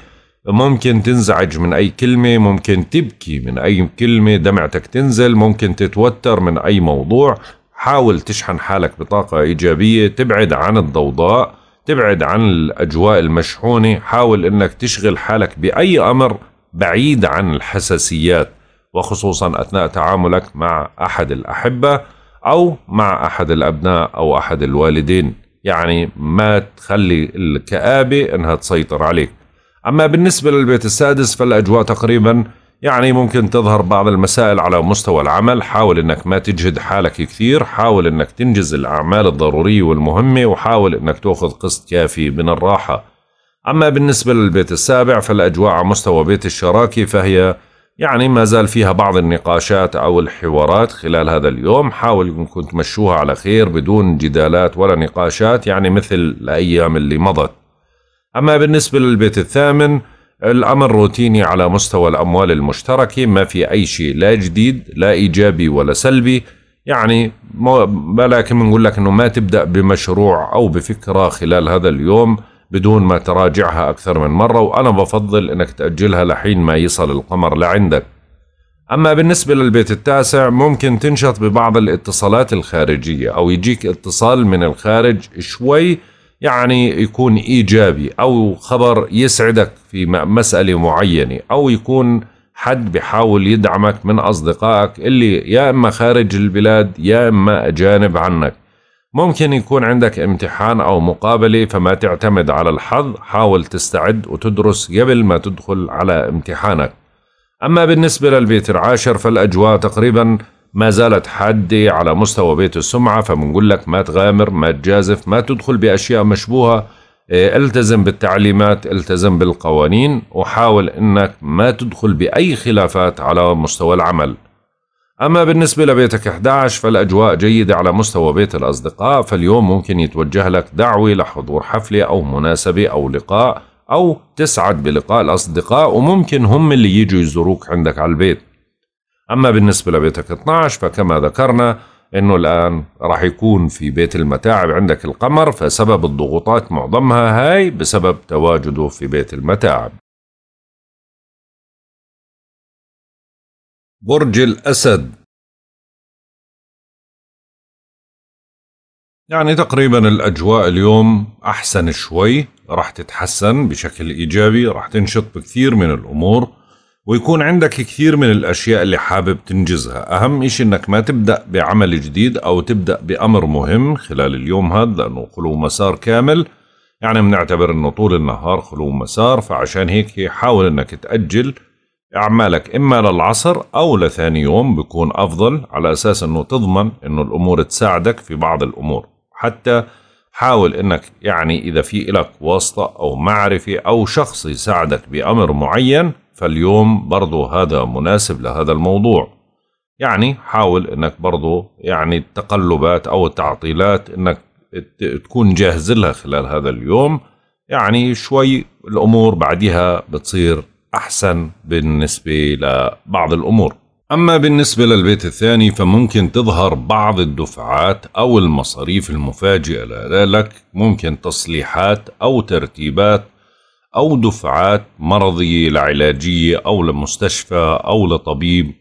ممكن تنزعج من اي كلمة ممكن تبكي من اي كلمة دمعتك تنزل ممكن تتوتر من اي موضوع حاول تشحن حالك بطاقة ايجابية تبعد عن الضوضاء تبعد عن الاجواء المشحونة حاول انك تشغل حالك باي امر بعيد عن الحساسيات وخصوصا اثناء تعاملك مع احد الاحبة او مع احد الابناء او احد الوالدين يعني ما تخلي الكآبة انها تسيطر عليك اما بالنسبة للبيت السادس فالاجواء تقريبا يعني ممكن تظهر بعض المسائل على مستوى العمل حاول انك ما تجهد حالك كثير حاول انك تنجز الاعمال الضرورية والمهمة وحاول انك تأخذ قسط كافي من الراحة اما بالنسبة للبيت السابع فالاجواء على مستوى بيت الشراكة فهي يعني ما زال فيها بعض النقاشات أو الحوارات خلال هذا اليوم حاول إنكم تمشوها على خير بدون جدالات ولا نقاشات يعني مثل الأيام اللي مضت أما بالنسبة للبيت الثامن الأمر روتيني على مستوى الأموال المشتركة ما في أي شيء لا جديد لا إيجابي ولا سلبي يعني ما لكن بنقول لك أنه ما تبدأ بمشروع أو بفكرة خلال هذا اليوم بدون ما تراجعها أكثر من مرة وأنا بفضل أنك تأجلها لحين ما يصل القمر لعندك أما بالنسبة للبيت التاسع ممكن تنشط ببعض الاتصالات الخارجية أو يجيك اتصال من الخارج شوي يعني يكون إيجابي أو خبر يسعدك في مسألة معينة أو يكون حد بحاول يدعمك من أصدقائك اللي يا إما خارج البلاد يا إما أجانب عنك ممكن يكون عندك امتحان أو مقابلة فما تعتمد على الحظ حاول تستعد وتدرس قبل ما تدخل على امتحانك أما بالنسبة للبيت العاشر فالأجواء تقريبا ما زالت حادة على مستوى بيت السمعة فمنقول لك ما تغامر ما تجازف ما تدخل بأشياء مشبوهة إيه، التزم بالتعليمات التزم بالقوانين وحاول انك ما تدخل باي خلافات على مستوى العمل أما بالنسبة لبيتك 11 فالأجواء جيدة على مستوى بيت الأصدقاء فاليوم ممكن يتوجه لك دعوة لحضور حفلة أو مناسبة أو لقاء أو تسعد بلقاء الأصدقاء وممكن هم اللي يجوا يزوروك عندك على البيت أما بالنسبة لبيتك 12 فكما ذكرنا أنه الآن راح يكون في بيت المتاعب عندك القمر فسبب الضغوطات معظمها هاي بسبب تواجده في بيت المتاعب برج الأسد يعني تقريبا الأجواء اليوم أحسن شوي راح تتحسن بشكل إيجابي راح تنشط بكثير من الأمور ويكون عندك كثير من الأشياء اللي حابب تنجزها أهم إشي أنك ما تبدأ بعمل جديد أو تبدأ بأمر مهم خلال اليوم هذا لأنه خلو مسار كامل يعني بنعتبر أنه طول النهار خلو مسار فعشان هيك حاول أنك تأجل اعمالك اما للعصر او لثاني يوم بيكون افضل على اساس انه تضمن انه الامور تساعدك في بعض الامور حتى حاول انك يعني اذا في لك واسطة او معرفة او شخص يساعدك بامر معين فاليوم برضه هذا مناسب لهذا الموضوع يعني حاول انك برضه يعني التقلبات او التعطيلات انك تكون جاهز لها خلال هذا اليوم يعني شوي الامور بعدها بتصير أحسن بالنسبة لبعض الأمور أما بالنسبة للبيت الثاني فممكن تظهر بعض الدفعات أو المصاريف المفاجئة لك ممكن تصليحات أو ترتيبات أو دفعات مرضية لعلاجية أو لمستشفى أو لطبيب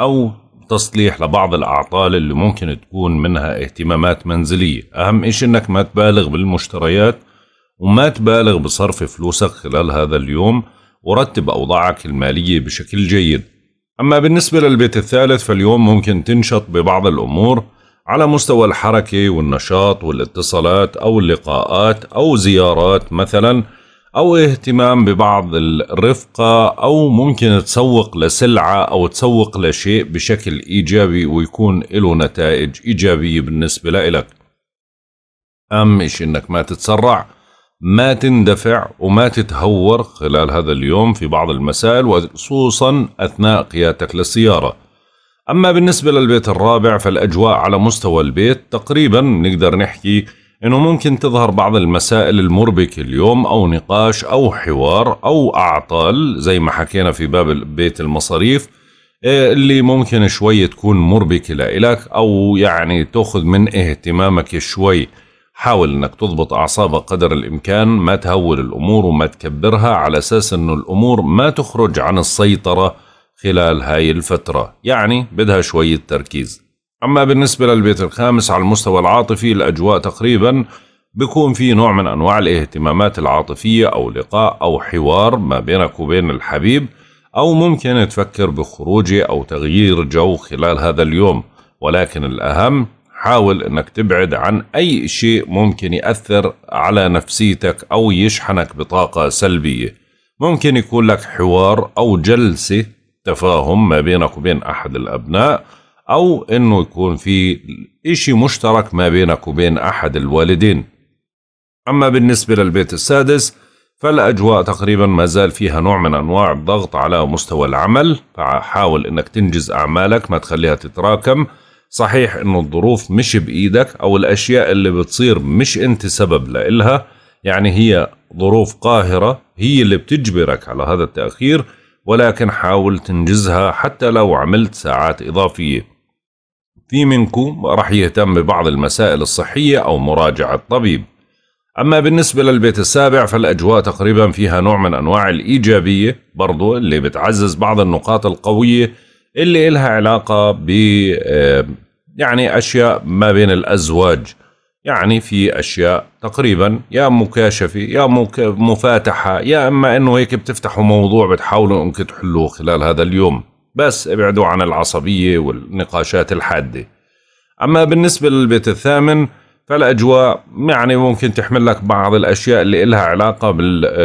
أو تصليح لبعض الأعطال اللي ممكن تكون منها اهتمامات منزلية أهم إشي أنك ما تبالغ بالمشتريات وما تبالغ بصرف فلوسك خلال هذا اليوم ورتب أوضاعك المالية بشكل جيد أما بالنسبة للبيت الثالث فاليوم ممكن تنشط ببعض الأمور على مستوى الحركة والنشاط والاتصالات أو اللقاءات أو زيارات مثلا أو اهتمام ببعض الرفقة أو ممكن تسوق لسلعة أو تسوق لشيء بشكل إيجابي ويكون له نتائج إيجابية بالنسبة لإلك أهم شيء أنك ما تتسرع ما تندفع وما تتهور خلال هذا اليوم في بعض المسائل وخصوصا أثناء قيادتك للسيارة أما بالنسبة للبيت الرابع فالأجواء على مستوى البيت تقريبا نقدر نحكي أنه ممكن تظهر بعض المسائل المربكة اليوم أو نقاش أو حوار أو أعطال زي ما حكينا في باب بيت المصاريف إيه، اللي ممكن شوي تكون مربكة لإلك أو يعني تأخذ من اهتمامك شوي حاول انك تضبط اعصابك قدر الامكان ما تهول الامور وما تكبرها على اساس انه الامور ما تخرج عن السيطره خلال هاي الفتره يعني بدها شويه تركيز اما بالنسبه للبيت الخامس على المستوى العاطفي الاجواء تقريبا بيكون في نوع من انواع الاهتمامات العاطفيه او لقاء او حوار ما بينك وبين الحبيب او ممكن تفكر بخروجه او تغيير جو خلال هذا اليوم ولكن الاهم حاول انك تبعد عن اي شيء ممكن ياثر على نفسيتك او يشحنك بطاقه سلبيه ممكن يكون لك حوار او جلسه تفاهم ما بينك وبين احد الابناء او انه يكون في اشي مشترك ما بينك وبين احد الوالدين اما بالنسبه للبيت السادس فالاجواء تقريبا ما زال فيها نوع من انواع الضغط على مستوى العمل فحاول انك تنجز اعمالك ما تخليها تتراكم صحيح انه الظروف مش بايدك او الاشياء اللي بتصير مش انت سبب لإلها يعني هي ظروف قاهرة هي اللي بتجبرك على هذا التأخير ولكن حاول تنجزها حتى لو عملت ساعات إضافية في منكم راح يهتم ببعض المسائل الصحية أو مراجعة طبيب أما بالنسبة للبيت السابع فالأجواء تقريبا فيها نوع من أنواع الإيجابية برضو اللي بتعزز بعض النقاط القوية اللي إلها علاقة ب يعني أشياء ما بين الأزواج يعني في أشياء تقريبا يا مكاشفة يا مفاتحة يا إما إنه هيك بتفتحوا موضوع بتحاولوا إنكم تحلوه خلال هذا اليوم بس ابعدوا عن العصبية والنقاشات الحادة أما بالنسبة للبيت الثامن فالاجواء يعني ممكن تحمل لك بعض الاشياء اللي لها علاقه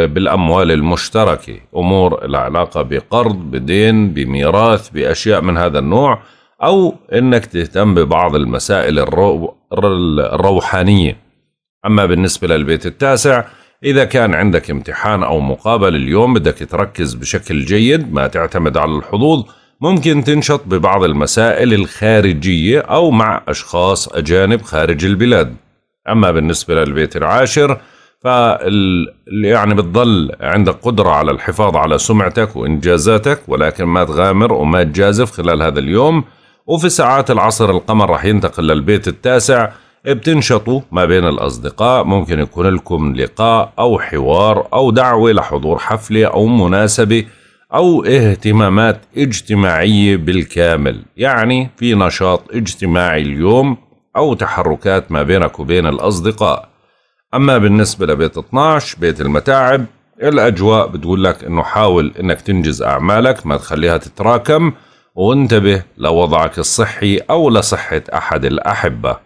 بالاموال المشتركه، امور لها علاقه بقرض، بدين، بميراث، باشياء من هذا النوع، او انك تهتم ببعض المسائل الرو... الروحانيه. اما بالنسبه للبيت التاسع اذا كان عندك امتحان او مقابله اليوم بدك تركز بشكل جيد، ما تعتمد على الحظوظ، ممكن تنشط ببعض المسائل الخارجية أو مع أشخاص أجانب خارج البلاد أما بالنسبة للبيت العاشر فال يعني بتضل عندك قدرة على الحفاظ على سمعتك وإنجازاتك ولكن ما تغامر وما تجازف خلال هذا اليوم وفي ساعات العصر القمر رح ينتقل للبيت التاسع بتنشطوا ما بين الأصدقاء ممكن يكون لكم لقاء أو حوار أو دعوة لحضور حفلة أو مناسبة أو اهتمامات اجتماعية بالكامل يعني في نشاط اجتماعي اليوم أو تحركات ما بينك وبين الأصدقاء أما بالنسبة لبيت 12 بيت المتاعب الأجواء بتقول لك أنه حاول أنك تنجز أعمالك ما تخليها تتراكم وانتبه لوضعك الصحي أو لصحة أحد الأحبة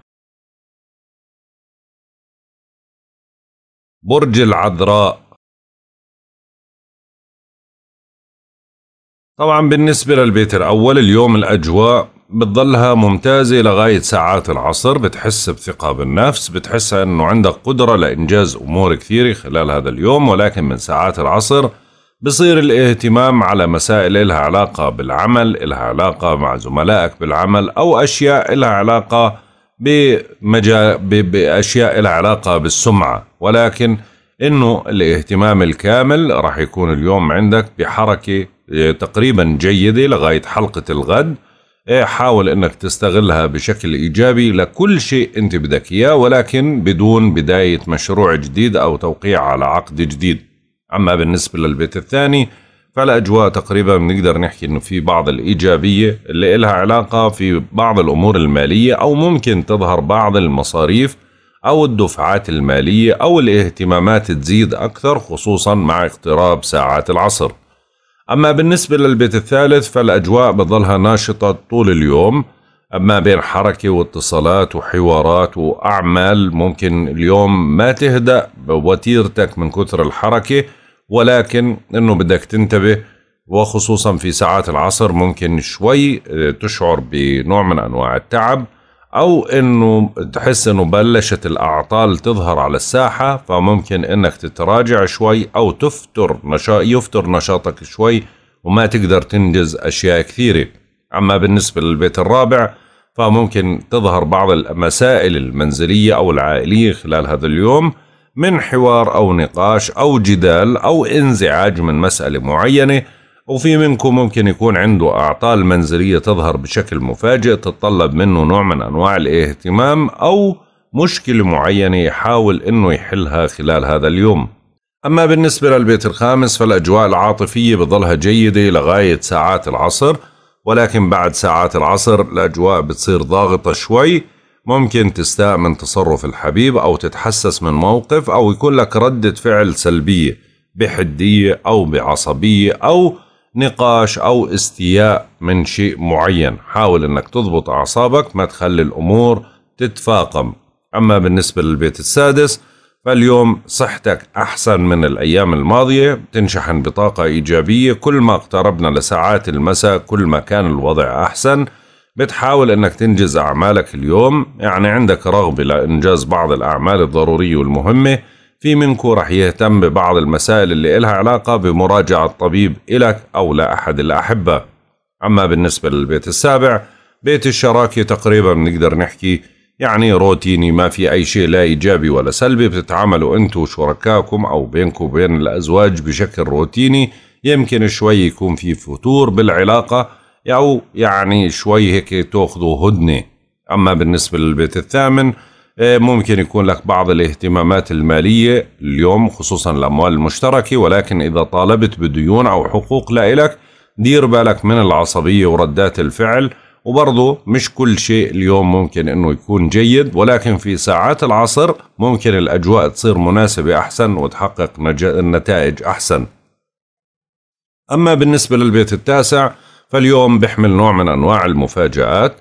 برج العذراء طبعا بالنسبة للبيت الأول اليوم الأجواء بتضلها ممتازة لغاية ساعات العصر بتحس بثقة بالنفس بتحس أنه عندك قدرة لإنجاز أمور كثيرة خلال هذا اليوم ولكن من ساعات العصر بصير الاهتمام على مسائل إلها علاقة بالعمل إلها علاقة مع زملائك بالعمل أو أشياء إلها علاقة بمجال بأشياء إلها علاقة بالسمعة ولكن أنه الاهتمام الكامل راح يكون اليوم عندك بحركة إيه، تقريبا جيدة لغاية حلقة الغد إيه، حاول انك تستغلها بشكل ايجابي لكل شيء انت بدك اياه ولكن بدون بدايه مشروع جديد او توقيع على عقد جديد. اما بالنسبه للبيت الثاني فالاجواء تقريبا بنقدر نحكي انه في بعض الايجابيه اللي لها علاقه في بعض الامور الماليه او ممكن تظهر بعض المصاريف او الدفعات الماليه او الاهتمامات تزيد اكثر خصوصا مع اقتراب ساعات العصر. أما بالنسبة للبيت الثالث فالأجواء بظلها ناشطة طول اليوم أما بين حركة واتصالات وحوارات وأعمال ممكن اليوم ما تهدأ وتيرتك من كثر الحركة ولكن أنه بدك تنتبه وخصوصا في ساعات العصر ممكن شوي آه، تشعر بنوع من أنواع التعب او انه تحس انه بلشت الاعطال تظهر على الساحه فممكن انك تتراجع شوي او تفتر نشاط يفتر نشاطك شوي وما تقدر تنجز اشياء كثيره اما بالنسبه للبيت الرابع فممكن تظهر بعض المسائل المنزليه او العائليه خلال هذا اليوم من حوار او نقاش او جدال او انزعاج من مساله معينه وفي منكم ممكن يكون عنده أعطال منزلية تظهر بشكل مفاجئ تتطلب منه نوع من أنواع الاهتمام أو مشكلة معينة يحاول أنه يحلها خلال هذا اليوم أما بالنسبة للبيت الخامس فالأجواء العاطفية بظلها جيدة لغاية ساعات العصر ولكن بعد ساعات العصر الأجواء بتصير ضاغطة شوي ممكن تستاء من تصرف الحبيب أو تتحسس من موقف أو يكون لك ردة فعل سلبية بحدية أو بعصبية أو نقاش أو استياء من شيء معين حاول أنك تضبط أعصابك ما تخلي الأمور تتفاقم أما بالنسبة للبيت السادس فاليوم صحتك أحسن من الأيام الماضية تنشحن بطاقة إيجابية كل ما اقتربنا لساعات المساء كل ما كان الوضع أحسن بتحاول أنك تنجز أعمالك اليوم يعني عندك رغبة لإنجاز بعض الأعمال الضرورية والمهمة في منكم رح يهتم ببعض المسائل اللي إلها علاقة بمراجعة طبيب إلك أو لأحد الأحبة أما بالنسبة للبيت السابع بيت الشراكة تقريبا بنقدر نحكي يعني روتيني ما في أي شيء لا إيجابي ولا سلبي بتتعاملوا أنتوا وشركائكم أو بينكم وبين الأزواج بشكل روتيني يمكن شوي يكون في فتور بالعلاقة أو يعني شوي هيك تاخذوا هدنة أما بالنسبة للبيت الثامن آه، ممكن يكون لك بعض الاهتمامات المالية اليوم خصوصا الأموال المشتركة ولكن إذا طالبت بديون أو حقوق لإلك دير بالك من العصبية وردات الفعل وبرضه مش كل شيء اليوم ممكن انه يكون جيد ولكن في ساعات العصر ممكن الاجواء تصير مناسبة احسن وتحقق نتائج احسن اما بالنسبة للبيت التاسع فاليوم بيحمل نوع من انواع المفاجآت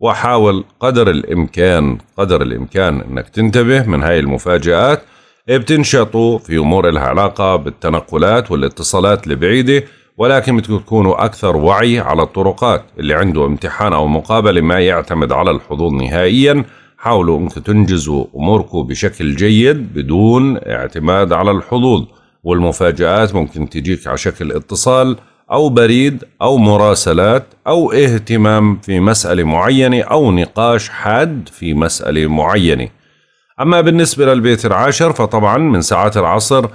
وحاول قدر الإمكان قدر الإمكان أنك تنتبه من هاي المفاجآت إيه، بتنشطوا في أمور لها علاقة بالتنقلات والاتصالات البعيدة ولكن بتكونوا أكثر وعي على الطرقات اللي عنده امتحان أو مقابلة ما يعتمد على الحضور نهائياً حاولوا انكم تنجزوا اموركم بشكل جيد بدون اعتماد على الحظوظ والمفاجآت ممكن تجيك على شكل اتصال أو بريد أو مراسلات أو اهتمام في مسألة معينة أو نقاش حاد في مسألة معينة أما بالنسبة للبيت العاشر فطبعا من ساعات العصر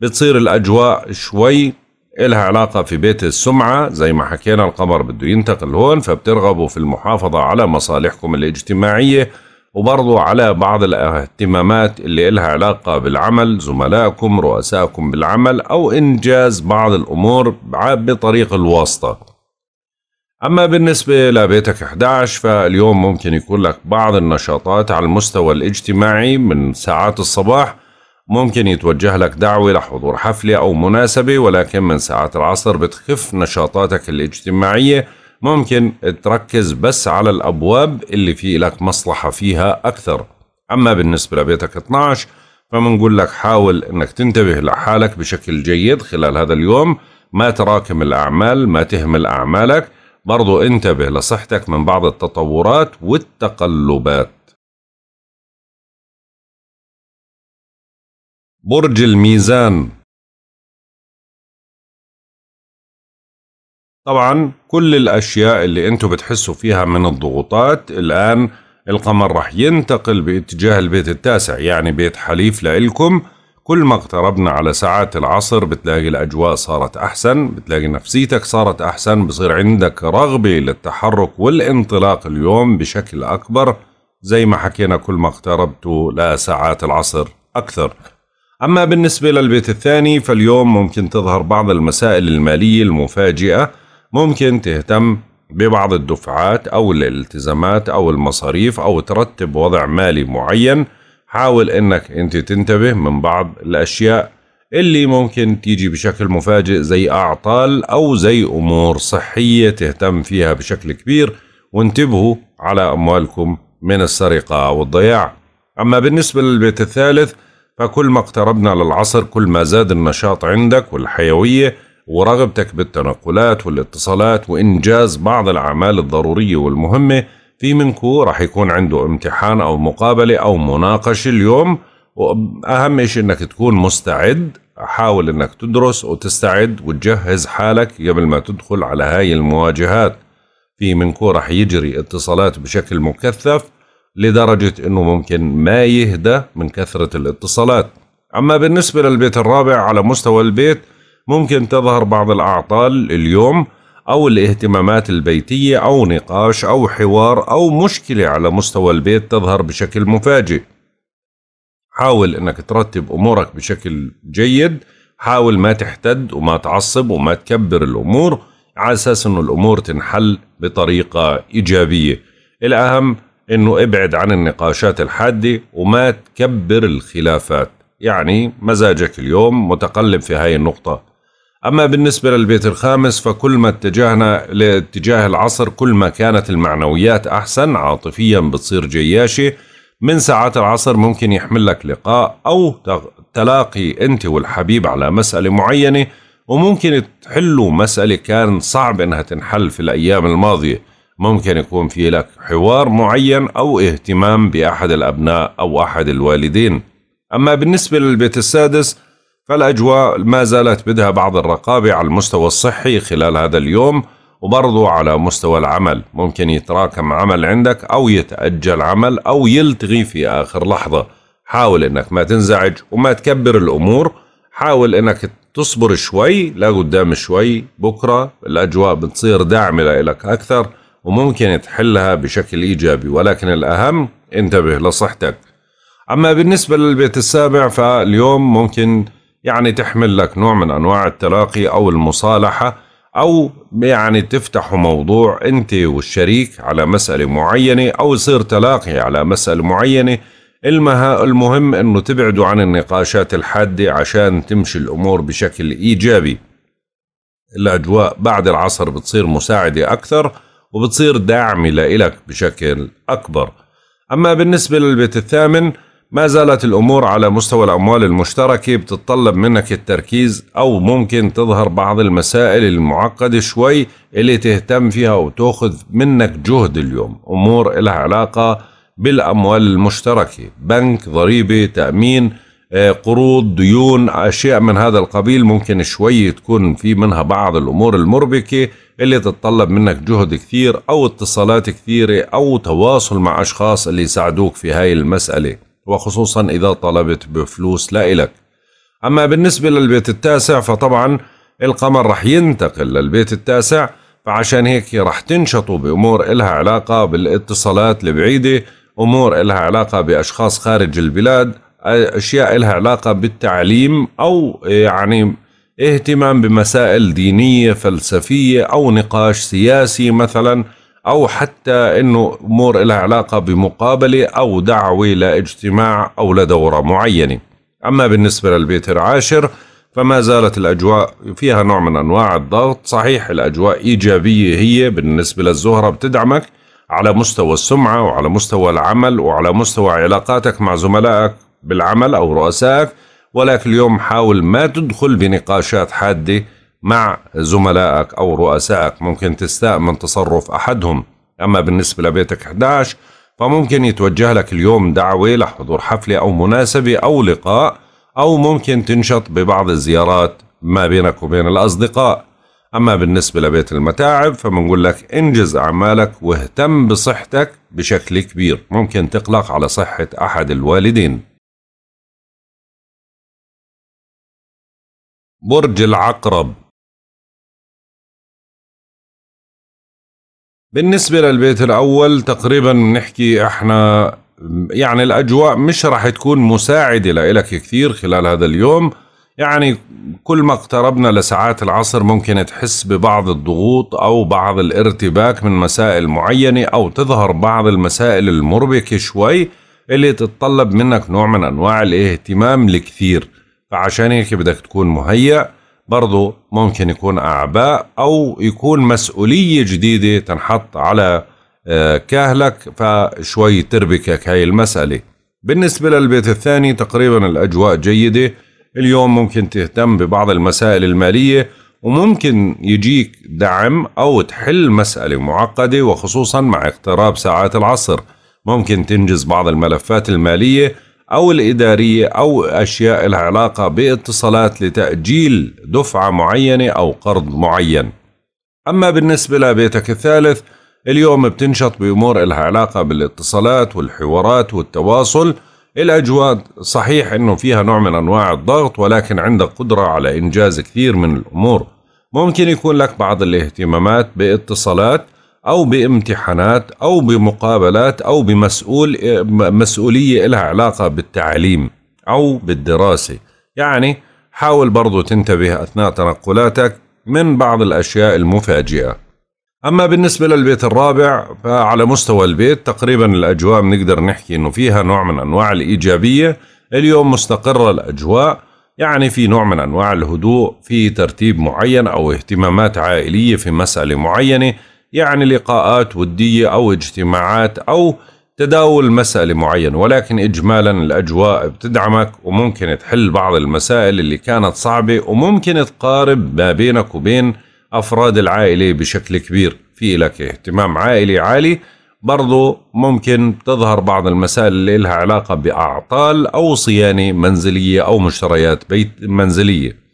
بتصير الأجواء شوي إلها علاقة في بيت السمعة زي ما حكينا القمر بده ينتقل هون فبترغبوا في المحافظة على مصالحكم الاجتماعية وبرضو على بعض الاهتمامات اللي لها علاقة بالعمل زملائكم رؤسائكم بالعمل أو إنجاز بعض الأمور بطريق الواسطة أما بالنسبة لبيتك 11 فاليوم ممكن يكون لك بعض النشاطات على المستوى الاجتماعي من ساعات الصباح ممكن يتوجه لك دعوة لحضور حفلة أو مناسبة ولكن من ساعات العصر بتخف نشاطاتك الاجتماعية ممكن تركز بس على الأبواب اللي في لك مصلحة فيها أكثر أما بالنسبة لبيتك 12 فمنقول لك حاول أنك تنتبه لحالك بشكل جيد خلال هذا اليوم ما تراكم الأعمال ما تهمل أعمالك برضو انتبه لصحتك من بعض التطورات والتقلبات برج الميزان طبعا كل الأشياء اللي أنتم بتحسوا فيها من الضغوطات الآن القمر رح ينتقل باتجاه البيت التاسع يعني بيت حليف لإلكم كل ما اقتربنا على ساعات العصر بتلاقي الأجواء صارت أحسن بتلاقي نفسيتك صارت أحسن بصير عندك رغبة للتحرك والانطلاق اليوم بشكل أكبر زي ما حكينا كل ما اقتربتوا لساعات العصر أكثر أما بالنسبة للبيت الثاني فاليوم ممكن تظهر بعض المسائل المالية المفاجئة ممكن تهتم ببعض الدفعات أو الالتزامات أو المصاريف أو ترتب وضع مالي معين حاول إنك أنت تنتبه من بعض الأشياء اللي ممكن تيجي بشكل مفاجئ زي أعطال أو زي أمور صحية تهتم فيها بشكل كبير وانتبهوا على أموالكم من السرقة أو الضياع أما بالنسبة للبيت الثالث فكل ما اقتربنا للعصر كل ما زاد النشاط عندك والحيوية ورغبتك بالتنقلات والاتصالات وإنجاز بعض الأعمال الضرورية والمهمة في منكو راح يكون عنده امتحان أو مقابلة أو مناقشة اليوم وأهم شيء إنك تكون مستعد حاول إنك تدرس وتستعد وتجهز حالك قبل ما تدخل على هاي المواجهات في منكو راح يجري اتصالات بشكل مكثف لدرجة إنه ممكن ما يهدى من كثرة الاتصالات أما بالنسبة للبيت الرابع على مستوى البيت ممكن تظهر بعض الأعطال اليوم أو الاهتمامات البيتية أو نقاش أو حوار أو مشكلة على مستوى البيت تظهر بشكل مفاجئ حاول أنك ترتب أمورك بشكل جيد حاول ما تحتد وما تعصب وما تكبر الأمور على أساس أنه الأمور تنحل بطريقة إيجابية الأهم أنه ابعد عن النقاشات الحادة وما تكبر الخلافات يعني مزاجك اليوم متقلب في هاي النقطة أما بالنسبة للبيت الخامس فكل ما اتجهنا لاتجاه العصر كل ما كانت المعنويات أحسن عاطفيا بتصير جياشة من ساعات العصر ممكن يحمل لك لقاء أو تلاقي أنت والحبيب على مسألة معينة وممكن تحلوا مسألة كان صعب أنها تنحل في الأيام الماضية ممكن يكون في لك حوار معين أو اهتمام بأحد الأبناء أو أحد الوالدين أما بالنسبة للبيت السادس فالأجواء ما زالت بدها بعض الرقابة على المستوى الصحي خلال هذا اليوم وبرضو على مستوى العمل ممكن يتراكم عمل عندك أو يتأجل عمل أو يلتغي في آخر لحظة حاول أنك ما تنزعج وما تكبر الأمور حاول أنك تصبر شوي لقدام شوي بكرة الأجواء بتصير داعمة لك أكثر وممكن تحلها بشكل إيجابي ولكن الأهم انتبه لصحتك أما بالنسبة للبيت السابع فاليوم ممكن يعني تحمل لك نوع من أنواع التلاقي أو المصالحة أو يعني تفتحوا موضوع أنت والشريك على مسألة معينة أو يصير تلاقي على مسألة معينة المها المهم أنه تبعدوا عن النقاشات الحادة عشان تمشي الأمور بشكل إيجابي الأجواء بعد العصر بتصير مساعدة أكثر وبتصير داعمة لإلك بشكل أكبر أما بالنسبة للبيت الثامن ما زالت الأمور على مستوى الأموال المشتركة بتتطلب منك التركيز أو ممكن تظهر بعض المسائل المعقدة شوي اللي تهتم فيها وتأخذ منك جهد اليوم أمور إلها علاقة بالأموال المشتركة بنك ضريبة تأمين آه، قروض ديون أشياء من هذا القبيل ممكن شوي تكون في منها بعض الأمور المربكة اللي تتطلب منك جهد كثير أو اتصالات كثيرة أو تواصل مع أشخاص اللي يساعدوك في هاي المسألة وخصوصا إذا طلبت بفلوس لا إلك أما بالنسبة للبيت التاسع فطبعا القمر رح ينتقل للبيت التاسع فعشان هيك رح تنشطوا بأمور إلها علاقة بالاتصالات البعيدة أمور إلها علاقة بأشخاص خارج البلاد أشياء إلها علاقة بالتعليم أو يعني اهتمام بمسائل دينية فلسفية أو نقاش سياسي مثلاً او حتى انه امور لها علاقه بمقابله او دعوه لاجتماع او لدوره معينه. اما بالنسبه للبيت العاشر فما زالت الاجواء فيها نوع من انواع الضغط، صحيح الاجواء ايجابيه هي بالنسبه للزهره بتدعمك على مستوى السمعه وعلى مستوى العمل وعلى مستوى علاقاتك مع زملائك بالعمل او رؤسائك، ولكن اليوم حاول ما تدخل بنقاشات حاده مع زملائك أو رؤسائك ممكن تستاء من تصرف أحدهم أما بالنسبة لبيتك 11 فممكن يتوجه لك اليوم دعوة لحضور حفلة أو مناسبة أو لقاء أو ممكن تنشط ببعض الزيارات ما بينك وبين الأصدقاء أما بالنسبة لبيت المتاعب فبنقول لك انجز أعمالك واهتم بصحتك بشكل كبير ممكن تقلق على صحة أحد الوالدين برج العقرب بالنسبة للبيت الأول تقريبا بنحكي احنا يعني الأجواء مش راح تكون مساعدة لإلك كثير خلال هذا اليوم يعني كل ما اقتربنا لساعات العصر ممكن تحس ببعض الضغوط أو بعض الارتباك من مسائل معينة أو تظهر بعض المسائل المربكة شوي اللي تتطلب منك نوع من أنواع الاهتمام الكثير فعشان هيك بدك تكون مهيأ برضو ممكن يكون أعباء أو يكون مسؤولية جديدة تنحط على آه، كاهلك فشوي تربكك هاي المسألة بالنسبة للبيت الثاني تقريبا الأجواء جيدة اليوم ممكن تهتم ببعض المسائل المالية وممكن يجيك دعم أو تحل مسألة معقدة وخصوصا مع اقتراب ساعات العصر ممكن تنجز بعض الملفات المالية أو الإدارية أو أشياء العلاقة باتصالات لتأجيل دفعة معينة أو قرض معين أما بالنسبة لبيتك الثالث اليوم بتنشط بأمور لها علاقة بالاتصالات والحوارات والتواصل الأجواء صحيح أنه فيها نوع من أنواع الضغط ولكن عندك قدرة على إنجاز كثير من الأمور ممكن يكون لك بعض الاهتمامات باتصالات او بامتحانات او بمقابلات او بمسؤول مسؤوليه لها علاقه بالتعليم او بالدراسه يعني حاول برضو تنتبه اثناء تنقلاتك من بعض الاشياء المفاجئه اما بالنسبه للبيت الرابع فعلى مستوى البيت تقريبا الاجواء بنقدر نحكي انه فيها نوع من انواع الايجابيه اليوم مستقره الاجواء يعني في نوع من انواع الهدوء في ترتيب معين او اهتمامات عائليه في مساله معينه يعني لقاءات ودية أو اجتماعات أو تداول مسألة معينة ولكن إجمالا الأجواء بتدعمك وممكن تحل بعض المسائل اللي كانت صعبة وممكن تقارب ما بينك وبين أفراد العائلة بشكل كبير في لك اهتمام عائلي عالي برضو ممكن تظهر بعض المسائل اللي لها علاقة بأعطال أو صيانة منزلية أو مشتريات بيت منزلية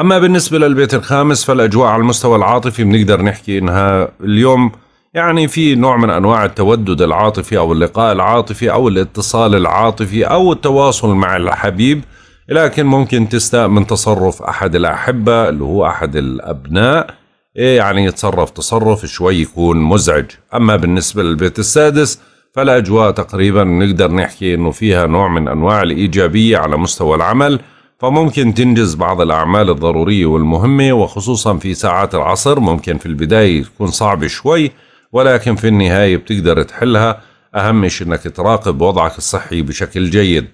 اما بالنسبه للبيت الخامس فالاجواء على المستوى العاطفي بنقدر نحكي انها اليوم يعني في نوع من انواع التودد العاطفي او اللقاء العاطفي او الاتصال العاطفي او التواصل مع الحبيب لكن ممكن تستاء من تصرف احد الاحبه اللي هو احد الابناء إيه يعني يتصرف تصرف شوي يكون مزعج اما بالنسبه للبيت السادس فالاجواء تقريبا نقدر نحكي انه فيها نوع من انواع الايجابيه على مستوى العمل فممكن تنجز بعض الأعمال الضرورية والمهمة وخصوصا في ساعات العصر ممكن في البداية تكون صعبة شوي ولكن في النهاية بتقدر تحلها أهم شيء أنك تراقب وضعك الصحي بشكل جيد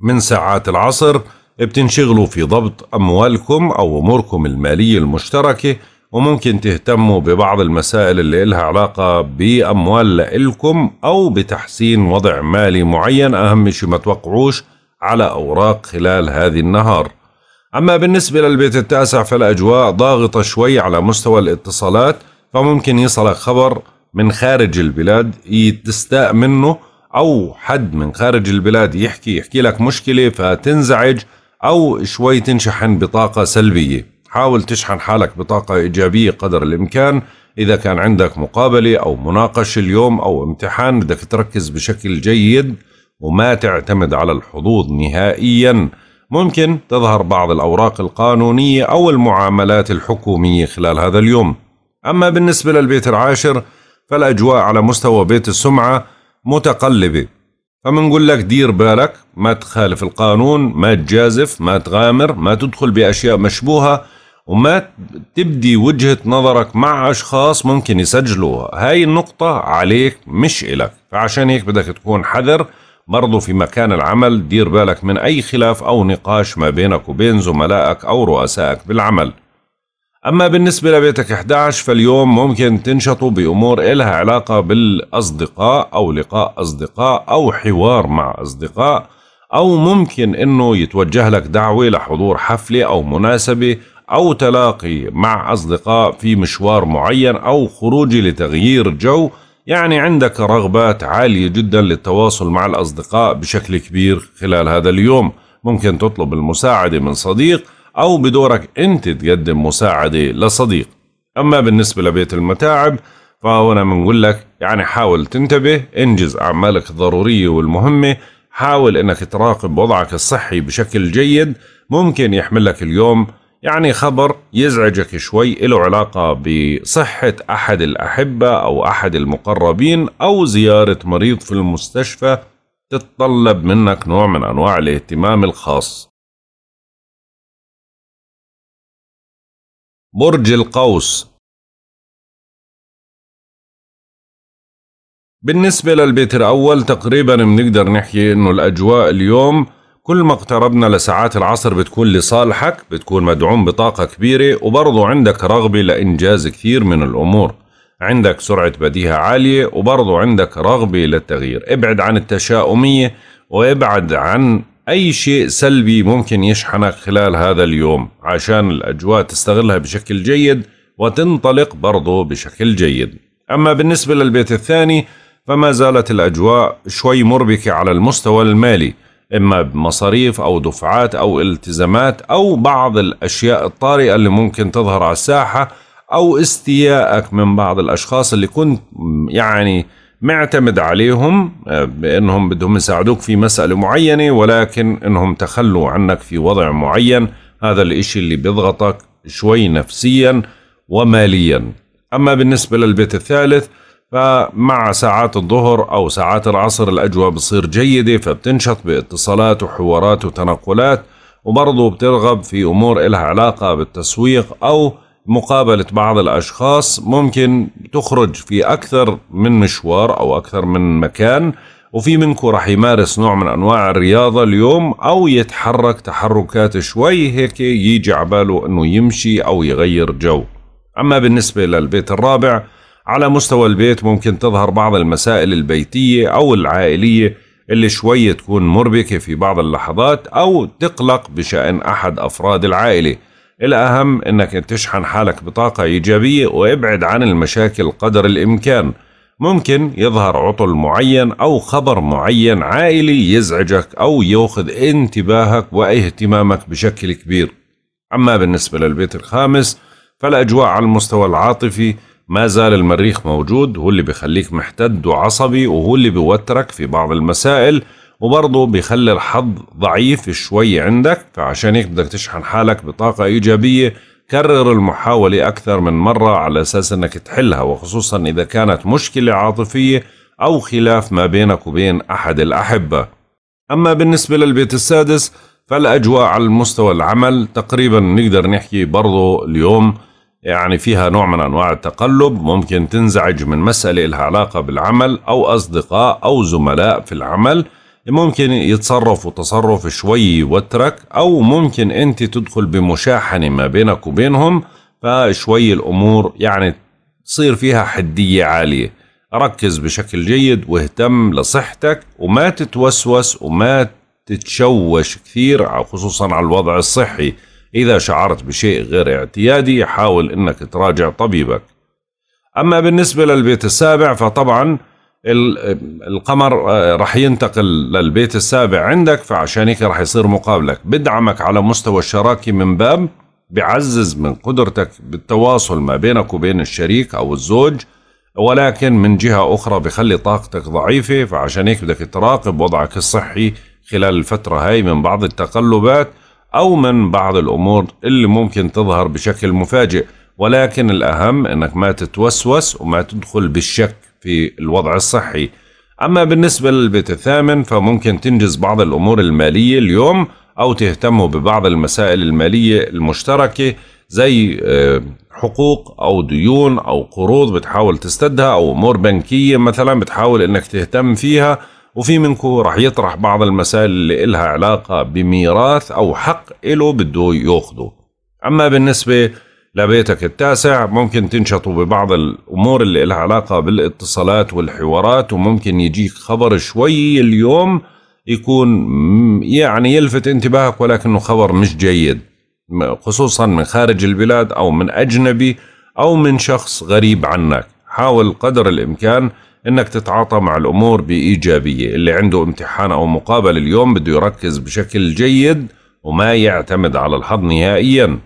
من ساعات العصر بتنشغلوا في ضبط أموالكم أو أموركم المالية المشتركة وممكن تهتموا ببعض المسائل اللي إلها علاقة بأموال لإلكم أو بتحسين وضع مالي معين أهم شيء ما توقعوش على أوراق خلال هذه النهار أما بالنسبة للبيت التاسع فالأجواء ضاغطة شوي على مستوى الاتصالات فممكن يصلك خبر من خارج البلاد تستاء منه أو حد من خارج البلاد يحكي يحكي لك مشكلة فتنزعج أو شوي تنشحن بطاقة سلبية حاول تشحن حالك بطاقة إيجابية قدر الإمكان إذا كان عندك مقابلة أو مناقشة اليوم أو امتحان بدك تركز بشكل جيد وما تعتمد على الحظوظ نهائيا ممكن تظهر بعض الأوراق القانونية أو المعاملات الحكومية خلال هذا اليوم أما بالنسبة للبيت العاشر فالأجواء على مستوى بيت السمعة متقلبة فمنقول لك دير بالك ما تخالف القانون ما تجازف ما تغامر ما تدخل بأشياء مشبوهة وما تبدي وجهة نظرك مع أشخاص ممكن يسجلوها هاي النقطة عليك مش إلك فعشان هيك بدك تكون حذر برضو في مكان العمل دير بالك من أي خلاف أو نقاش ما بينك وبين زملائك أو رؤسائك بالعمل أما بالنسبة لبيتك 11 فاليوم ممكن تنشطوا بأمور إلها علاقة بالأصدقاء أو لقاء أصدقاء أو حوار مع أصدقاء أو ممكن أنه يتوجه لك دعوة لحضور حفلة أو مناسبة أو تلاقي مع أصدقاء في مشوار معين أو خروج لتغيير جو يعني عندك رغبات عالية جدا للتواصل مع الأصدقاء بشكل كبير خلال هذا اليوم ممكن تطلب المساعدة من صديق أو بدورك أنت تقدم مساعدة لصديق أما بالنسبة لبيت المتاعب فهنا بنقول لك يعني حاول تنتبه انجز أعمالك الضرورية والمهمة حاول أنك تراقب وضعك الصحي بشكل جيد ممكن يحملك اليوم يعني خبر يزعجك شوي له علاقة بصحة أحد الأحبة أو أحد المقربين أو زيارة مريض في المستشفى تتطلب منك نوع من أنواع الاهتمام الخاص برج القوس بالنسبة للبيت الأول تقريبا بنقدر نحكي إنه الأجواء اليوم كل ما اقتربنا لساعات العصر بتكون لصالحك بتكون مدعوم بطاقة كبيرة وبرضه عندك رغبة لإنجاز كثير من الأمور عندك سرعة بديهة عالية وبرضه عندك رغبة للتغيير ابعد عن التشاؤمية وابعد عن أي شيء سلبي ممكن يشحنك خلال هذا اليوم عشان الأجواء تستغلها بشكل جيد وتنطلق برضه بشكل جيد أما بالنسبة للبيت الثاني فما زالت الأجواء شوي مربكة على المستوى المالي إما بمصاريف أو دفعات أو التزامات أو بعض الأشياء الطارئة اللي ممكن تظهر على الساحة أو استيائك من بعض الأشخاص اللي كنت يعني معتمد عليهم آه، بأنهم بدهم يساعدوك في مسألة معينة ولكن أنهم تخلوا عنك في وضع معين هذا الإشي اللي بيضغطك شوي نفسيا وماليا أما بالنسبة للبيت الثالث فمع ساعات الظهر أو ساعات العصر الأجواء بتصير جيدة فبتنشط باتصالات وحوارات وتنقلات وبرضه بترغب في أمور إلها علاقة بالتسويق أو مقابلة بعض الأشخاص ممكن تخرج في أكثر من مشوار أو أكثر من مكان وفي منكم رح يمارس نوع من أنواع الرياضة اليوم أو يتحرك تحركات شوي هيك يجي عباله أنه يمشي أو يغير جو أما بالنسبة للبيت الرابع على مستوى البيت ممكن تظهر بعض المسائل البيتية أو العائلية اللي شوية تكون مربكة في بعض اللحظات أو تقلق بشأن أحد أفراد العائلة الأهم أنك تشحن حالك بطاقة إيجابية وابعد عن المشاكل قدر الإمكان ممكن يظهر عطل معين أو خبر معين عائلي يزعجك أو يأخذ انتباهك واهتمامك بشكل كبير أما بالنسبة للبيت الخامس فالأجواء على المستوى العاطفي ما زال المريخ موجود هو اللي بيخليك محتد وعصبي وهو اللي بيوترك في بعض المسائل وبرضه بيخلي الحظ ضعيف شوي عندك فعشان هيك بدك تشحن حالك بطاقة إيجابية كرر المحاولة أكثر من مرة على أساس أنك تحلها وخصوصا إذا كانت مشكلة عاطفية أو خلاف ما بينك وبين أحد الأحبة أما بالنسبة للبيت السادس فالأجواء على المستوى العمل تقريبا نقدر نحكي برضو اليوم يعني فيها نوع من أنواع التقلب ممكن تنزعج من مسألة لها علاقة بالعمل أو أصدقاء أو زملاء في العمل ممكن يتصرفوا تصرف شوي يوترك أو ممكن أنت تدخل بمشاحنة ما بينك وبينهم فشوي الأمور يعني تصير فيها حدية عالية ركز بشكل جيد واهتم لصحتك وما تتوسوس وما تتشوش كثير خصوصا على الوضع الصحي إذا شعرت بشيء غير اعتيادي حاول أنك تراجع طبيبك أما بالنسبة للبيت السابع فطبعا القمر آه، رح ينتقل للبيت السابع عندك فعشان هيك رح يصير مقابلك بدعمك على مستوى الشراكة من باب بعزز من قدرتك بالتواصل ما بينك وبين الشريك أو الزوج ولكن من جهة أخرى بخلي طاقتك ضعيفة فعشان هيك بدك تراقب وضعك الصحي خلال الفترة هاي من بعض التقلبات أو من بعض الأمور اللي ممكن تظهر بشكل مفاجئ ولكن الأهم أنك ما تتوسوس وما تدخل بالشك في الوضع الصحي أما بالنسبة للبيت الثامن فممكن تنجز بعض الأمور المالية اليوم أو تهتموا ببعض المسائل المالية المشتركة زي آه، حقوق أو ديون أو قروض بتحاول تستدها أو أمور بنكية مثلا بتحاول أنك تهتم فيها وفي منكم راح يطرح بعض المسائل اللي إلها علاقة بميراث أو حق إله بده ياخده أما بالنسبة لبيتك التاسع ممكن تنشطوا ببعض الأمور اللي إلها علاقة بالاتصالات والحوارات وممكن يجيك خبر شوي اليوم يكون يعني يلفت انتباهك ولكنه خبر مش جيد خصوصا من خارج البلاد أو من أجنبي أو من شخص غريب عنك حاول قدر الإمكان انك تتعاطى مع الامور بايجابيه اللي عنده امتحان او مقابله اليوم بده يركز بشكل جيد وما يعتمد على الحظ نهائيا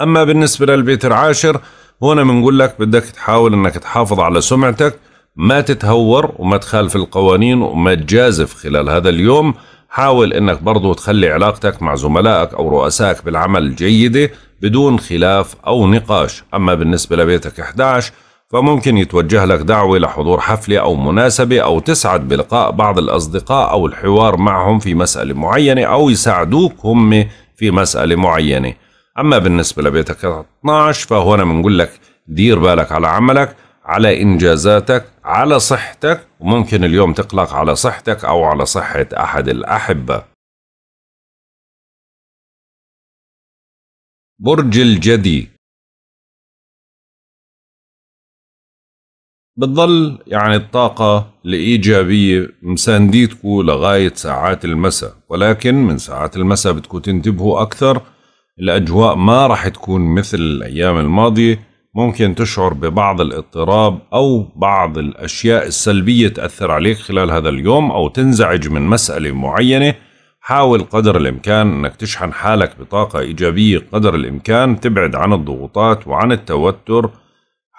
اما بالنسبه للبيت العاشر هنا بنقول لك بدك تحاول انك تحافظ على سمعتك ما تتهور وما تخالف القوانين وما تجازف خلال هذا اليوم حاول انك برضو تخلي علاقتك مع زملائك او رؤسائك بالعمل جيدة بدون خلاف او نقاش اما بالنسبة لبيتك 11 فممكن يتوجه لك دعوة لحضور حفلة أو مناسبة أو تسعد بلقاء بعض الأصدقاء أو الحوار معهم في مسألة معينة أو يساعدوك هم في مسألة معينة أما بالنسبة لبيتك 12 فهنا بنقول لك دير بالك على عملك على إنجازاتك على صحتك وممكن اليوم تقلق على صحتك أو على صحة أحد الأحبة برج الجدي بتضل يعني الطاقة الإيجابية مسانديتكو لغاية ساعات المساء ولكن من ساعات المساء بتكون تنتبهوا أكثر الأجواء ما رح تكون مثل الأيام الماضية ممكن تشعر ببعض الاضطراب أو بعض الأشياء السلبية تأثر عليك خلال هذا اليوم أو تنزعج من مسألة معينة حاول قدر الإمكان أنك تشحن حالك بطاقة إيجابية قدر الإمكان تبعد عن الضغوطات وعن التوتر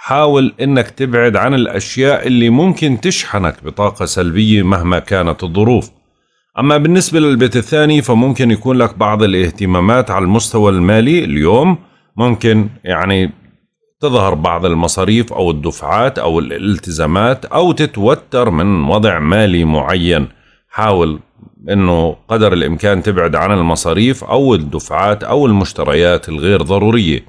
حاول انك تبعد عن الاشياء اللي ممكن تشحنك بطاقه سلبيه مهما كانت الظروف اما بالنسبه للبيت الثاني فممكن يكون لك بعض الاهتمامات على المستوى المالي اليوم ممكن يعني تظهر بعض المصاريف او الدفعات او الالتزامات او تتوتر من وضع مالي معين حاول انه قدر الامكان تبعد عن المصاريف او الدفعات او المشتريات الغير ضروريه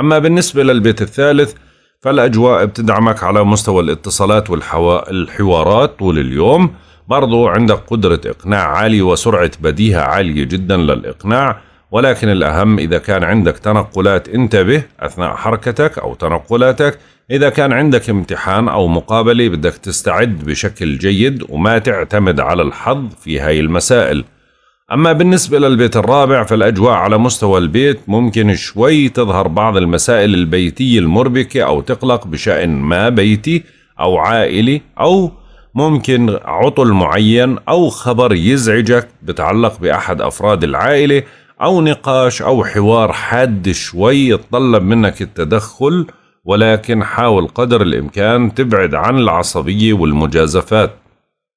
اما بالنسبه للبيت الثالث فالأجواء بتدعمك على مستوى الاتصالات والحوارات طول اليوم برضو عندك قدرة إقناع عالية وسرعة بديهة عالية جدا للإقناع ولكن الأهم إذا كان عندك تنقلات انتبه أثناء حركتك أو تنقلاتك إذا كان عندك امتحان أو مقابلة بدك تستعد بشكل جيد وما تعتمد على الحظ في هاي المسائل أما بالنسبة للبيت الرابع فالأجواء على مستوى البيت ممكن شوي تظهر بعض المسائل البيتية المربكة أو تقلق بشأن ما بيتي أو عائلي أو ممكن عطل معين أو خبر يزعجك بتعلق بأحد أفراد العائلة أو نقاش أو حوار حاد شوي يتطلب منك التدخل ولكن حاول قدر الإمكان تبعد عن العصبية والمجازفات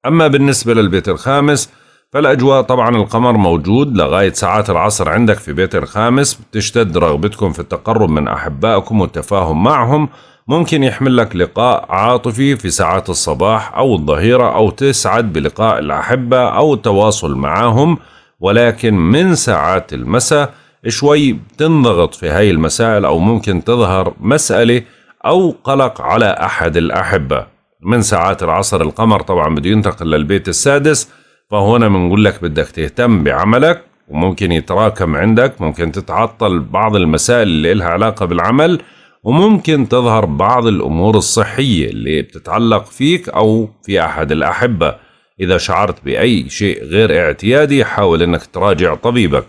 أما بالنسبة للبيت الخامس فالأجواء طبعا القمر موجود لغاية ساعات العصر عندك في بيت الخامس بتشتد رغبتكم في التقرب من أحبائكم والتفاهم معهم ممكن يحمل لك لقاء عاطفي في ساعات الصباح أو الظهيرة أو تسعد بلقاء الأحبة أو التواصل معهم ولكن من ساعات المساء شوي بتنضغط في هاي المسائل أو ممكن تظهر مسألة أو قلق على أحد الأحبة من ساعات العصر القمر طبعا بده ينتقل للبيت السادس فهنا بنقول لك بدك تهتم بعملك وممكن يتراكم عندك ممكن تتعطل بعض المسائل اللي لها علاقة بالعمل وممكن تظهر بعض الأمور الصحية اللي بتتعلق فيك أو في أحد الأحبة إذا شعرت بأي شيء غير اعتيادي حاول أنك تراجع طبيبك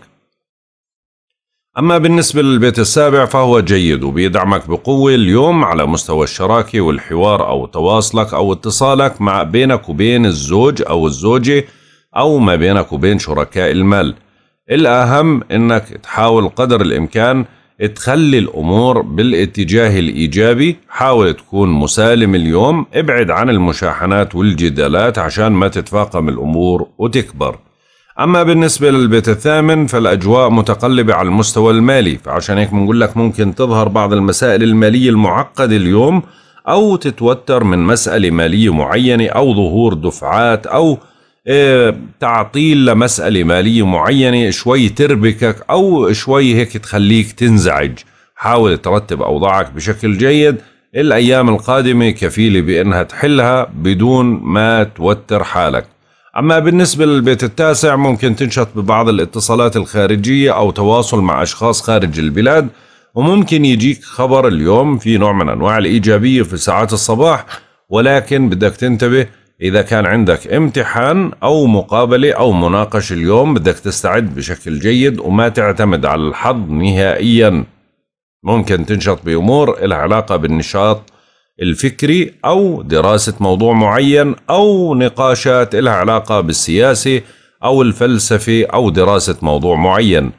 أما بالنسبة للبيت السابع فهو جيد وبيدعمك بقوة اليوم على مستوى الشراكة والحوار أو تواصلك أو اتصالك مع بينك وبين الزوج أو الزوجة أو ما بينك وبين شركاء المال الأهم إنك تحاول قدر الإمكان تخلي الأمور بالاتجاه الإيجابي حاول تكون مسالم اليوم ابعد عن المشاحنات والجدالات عشان ما تتفاقم الأمور وتكبر أما بالنسبة للبيت الثامن فالأجواء متقلبة على المستوى المالي فعشان هيك بنقول لك ممكن تظهر بعض المسائل المالية المعقدة اليوم أو تتوتر من مسألة مالية معينة أو ظهور دفعات أو إيه، تعطيل لمسألة مالية معينة شوي تربكك أو شوي هيك تخليك تنزعج حاول ترتب أوضاعك بشكل جيد الأيام القادمة كفيلة بأنها تحلها بدون ما توتر حالك أما بالنسبة للبيت التاسع ممكن تنشط ببعض الاتصالات الخارجية أو تواصل مع أشخاص خارج البلاد وممكن يجيك خبر اليوم في نوع من أنواع الإيجابية في ساعات الصباح ولكن بدك تنتبه إذا كان عندك امتحان أو مقابلة أو مناقشة اليوم بدك تستعد بشكل جيد وما تعتمد على الحظ نهائيا ممكن تنشط بأمور لها علاقة بالنشاط الفكري أو دراسة موضوع معين أو نقاشات لها علاقة بالسياسة أو الفلسفة أو دراسة موضوع معين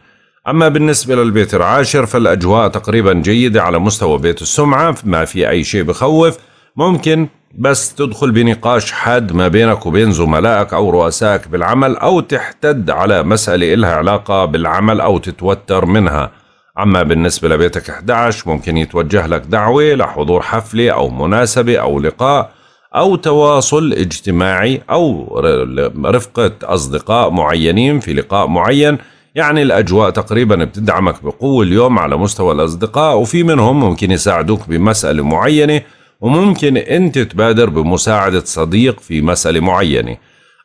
أما بالنسبة للبيت العاشر فالأجواء تقريبا جيدة على مستوى بيت السمعة ما في أي شيء بخوف ممكن بس تدخل بنقاش حاد ما بينك وبين زملائك أو رؤسائك بالعمل أو تحتد على مسألة إلها علاقة بالعمل أو تتوتر منها أما بالنسبة لبيتك 11 ممكن يتوجه لك دعوة لحضور حفلة أو مناسبة أو لقاء أو تواصل اجتماعي أو رفقة أصدقاء معينين في لقاء معين يعني الأجواء تقريبا بتدعمك بقوة اليوم على مستوى الأصدقاء وفي منهم ممكن يساعدوك بمسألة معينة وممكن أنت تبادر بمساعدة صديق في مسألة معينة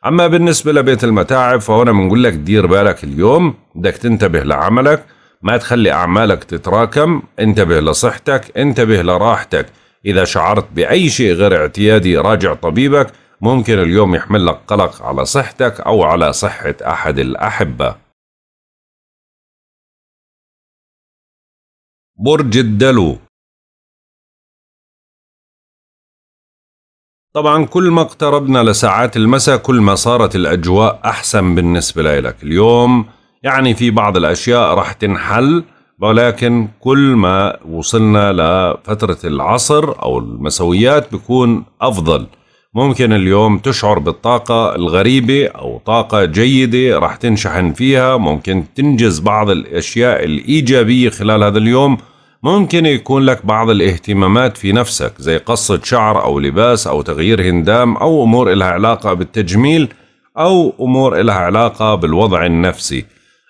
أما بالنسبة لبيت المتاعب فهنا بنقول لك دير بالك اليوم بدك تنتبه لعملك ما تخلي أعمالك تتراكم انتبه لصحتك انتبه لراحتك إذا شعرت بأي شيء غير اعتيادي راجع طبيبك ممكن اليوم يحمل لك قلق على صحتك أو على صحة أحد الأحبة برج الدلو طبعا كل ما اقتربنا لساعات المساء كل ما صارت الأجواء أحسن بالنسبة لك اليوم يعني في بعض الأشياء راح تنحل ولكن كل ما وصلنا لفترة العصر أو المسويات بيكون أفضل ممكن اليوم تشعر بالطاقة الغريبة أو طاقة جيدة راح تنشحن فيها ممكن تنجز بعض الأشياء الإيجابية خلال هذا اليوم ممكن يكون لك بعض الاهتمامات في نفسك زي قصة شعر أو لباس أو تغيير هندام أو أمور إلها علاقة بالتجميل أو أمور إلها علاقة بالوضع النفسي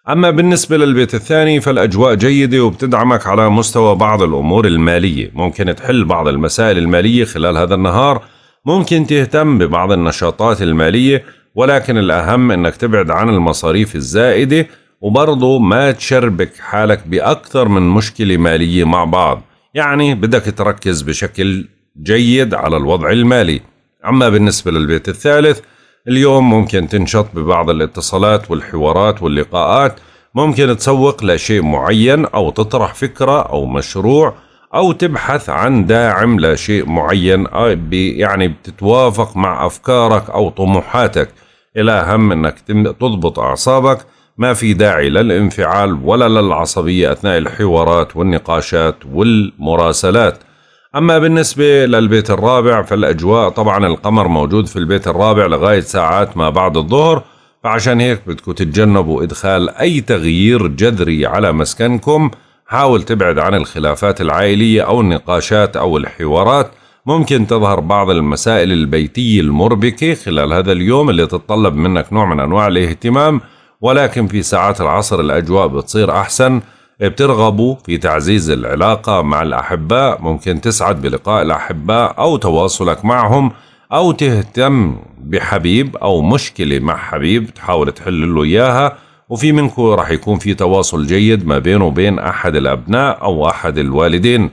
أما بالنسبة للبيت الثاني فالأجواء جيدة وبتدعمك على مستوى بعض الأمور المالية ممكن تحل بعض المسائل المالية خلال هذا النهار ممكن تهتم ببعض النشاطات المالية ولكن الأهم أنك تبعد عن المصاريف الزائدة وبرضه ما تشربك حالك بأكثر من مشكلة مالية مع بعض يعني بدك تركز بشكل جيد على الوضع المالي أما بالنسبة للبيت الثالث اليوم ممكن تنشط ببعض الاتصالات والحوارات واللقاءات ممكن تسوق لشيء معين أو تطرح فكرة أو مشروع أو تبحث عن داعم لشيء معين آه، يعني بتتوافق مع أفكارك أو طموحاتك الأهم أنك تضبط أعصابك ما في داعي للانفعال ولا للعصبية أثناء الحوارات والنقاشات والمراسلات أما بالنسبة للبيت الرابع فالأجواء طبعا القمر موجود في البيت الرابع لغاية ساعات ما بعد الظهر فعشان هيك بدكم تتجنبوا إدخال أي تغيير جذري على مسكنكم حاول تبعد عن الخلافات العائلية أو النقاشات أو الحوارات ممكن تظهر بعض المسائل البيتية المربكة خلال هذا اليوم اللي تتطلب منك نوع من أنواع الاهتمام ولكن في ساعات العصر الأجواء بتصير أحسن بترغبوا في تعزيز العلاقة مع الأحباء ممكن تسعد بلقاء الأحباء أو تواصلك معهم أو تهتم بحبيب أو مشكلة مع حبيب تحاول تحل له إياها وفي منكم راح يكون في تواصل جيد ما بينه وبين أحد الأبناء أو أحد الوالدين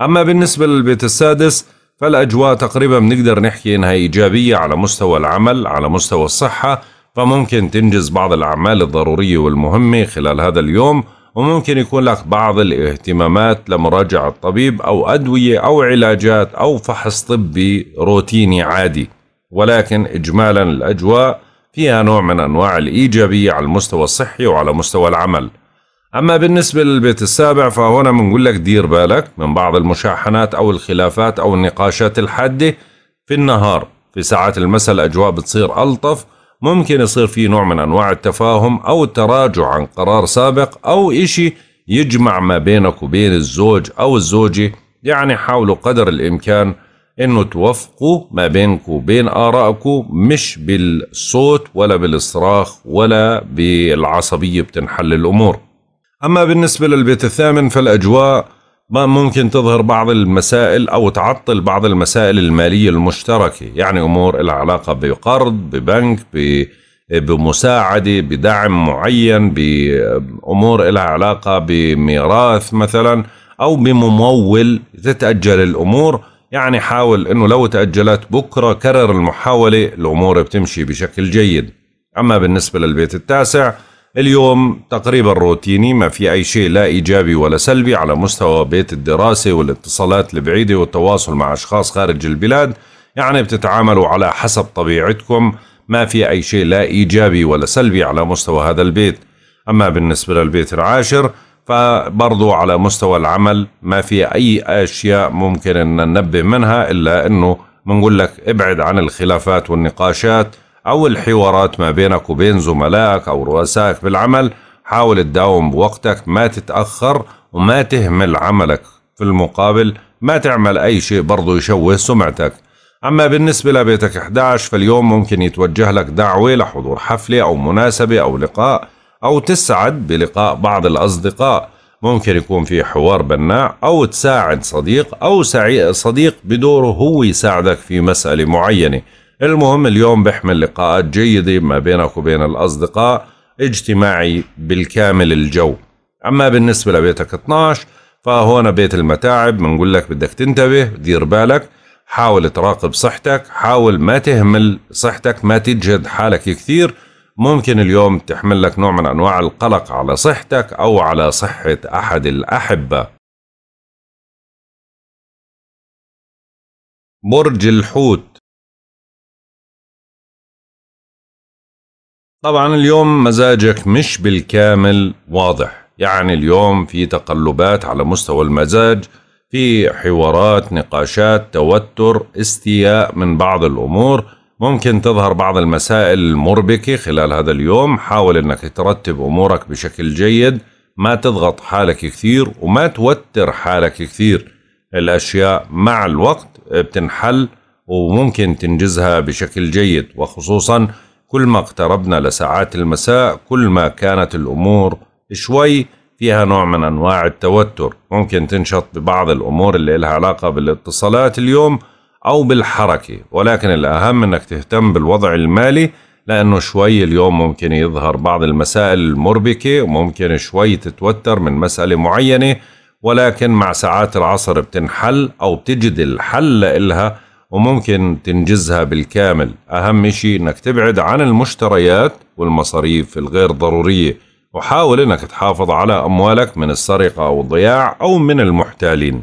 أما بالنسبة للبيت السادس فالأجواء تقريبا بنقدر نحكي إنها إيجابية على مستوى العمل على مستوى الصحة فممكن تنجز بعض الأعمال الضرورية والمهمة خلال هذا اليوم وممكن يكون لك بعض الاهتمامات لمراجعة طبيب أو أدوية أو علاجات أو فحص طبي روتيني عادي ولكن إجمالا الأجواء فيها نوع من أنواع الإيجابية على المستوى الصحي وعلى مستوى العمل أما بالنسبة للبيت السابع فهنا بنقول لك دير بالك من بعض المشاحنات أو الخلافات أو النقاشات الحادة في النهار في ساعات المساء الأجواء بتصير ألطف ممكن يصير في نوع من أنواع التفاهم أو التراجع عن قرار سابق أو إشي يجمع ما بينك وبين الزوج أو الزوجة يعني حاولوا قدر الإمكان إنه توفقوا ما بينك وبين آرائكم مش بالصوت ولا بالصراخ ولا بالعصبية بتنحل الأمور أما بالنسبة للبيت الثامن فالأجواء ممكن تظهر بعض المسائل أو تعطل بعض المسائل المالية المشتركة يعني أمور العلاقة بقرض ببنك ب بمساعدة بدعم معين بأمور لها علاقة بميراث مثلا أو بممول تتأجل الأمور يعني حاول أنه لو تأجلت بكرة كرر المحاولة الأمور بتمشي بشكل جيد أما بالنسبة للبيت التاسع اليوم تقريبا روتيني ما في أي شيء لا إيجابي ولا سلبي على مستوى بيت الدراسة والاتصالات البعيدة والتواصل مع أشخاص خارج البلاد يعني بتتعاملوا على حسب طبيعتكم ما في أي شيء لا إيجابي ولا سلبي على مستوى هذا البيت أما بالنسبة للبيت العاشر فبرضو على مستوى العمل ما في أي أشياء ممكن أن ننبه منها إلا أنه بنقول لك ابعد عن الخلافات والنقاشات أو الحوارات ما بينك وبين زملائك أو رؤسائك بالعمل حاول تداوم بوقتك ما تتأخر وما تهمل عملك في المقابل ما تعمل أي شيء برضه يشوه سمعتك أما بالنسبة لبيتك 11 فاليوم ممكن يتوجه لك دعوة لحضور حفلة أو مناسبة أو لقاء أو تسعد بلقاء بعض الأصدقاء ممكن يكون في حوار بناء أو تساعد صديق أو صديق بدوره هو يساعدك في مسألة معينة المهم اليوم بحمل لقاءات جيدة ما بينك وبين الأصدقاء اجتماعي بالكامل الجو أما بالنسبة لبيتك 12 فهنا بيت المتاعب بنقول لك بدك تنتبه دير بالك حاول تراقب صحتك حاول ما تهمل صحتك ما تجهد حالك كثير ممكن اليوم تحمل لك نوع من أنواع القلق على صحتك أو على صحة أحد الأحبة برج الحوت طبعا اليوم مزاجك مش بالكامل واضح يعني اليوم في تقلبات على مستوى المزاج في حوارات نقاشات توتر استياء من بعض الأمور ممكن تظهر بعض المسائل المربكة خلال هذا اليوم حاول أنك ترتب أمورك بشكل جيد ما تضغط حالك كثير وما توتر حالك كثير الأشياء مع الوقت بتنحل وممكن تنجزها بشكل جيد وخصوصا كل ما اقتربنا لساعات المساء كل ما كانت الأمور شوي فيها نوع من أنواع التوتر ممكن تنشط ببعض الأمور اللي لها علاقة بالاتصالات اليوم أو بالحركة ولكن الأهم أنك تهتم بالوضع المالي لأنه شوي اليوم ممكن يظهر بعض المسائل المربكة وممكن شوي تتوتر من مسألة معينة ولكن مع ساعات العصر بتنحل أو بتجد الحل لإلها وممكن تنجزها بالكامل أهم شيء أنك تبعد عن المشتريات والمصاريف الغير ضرورية وحاول أنك تحافظ على أموالك من السرقة أو الضياع أو من المحتالين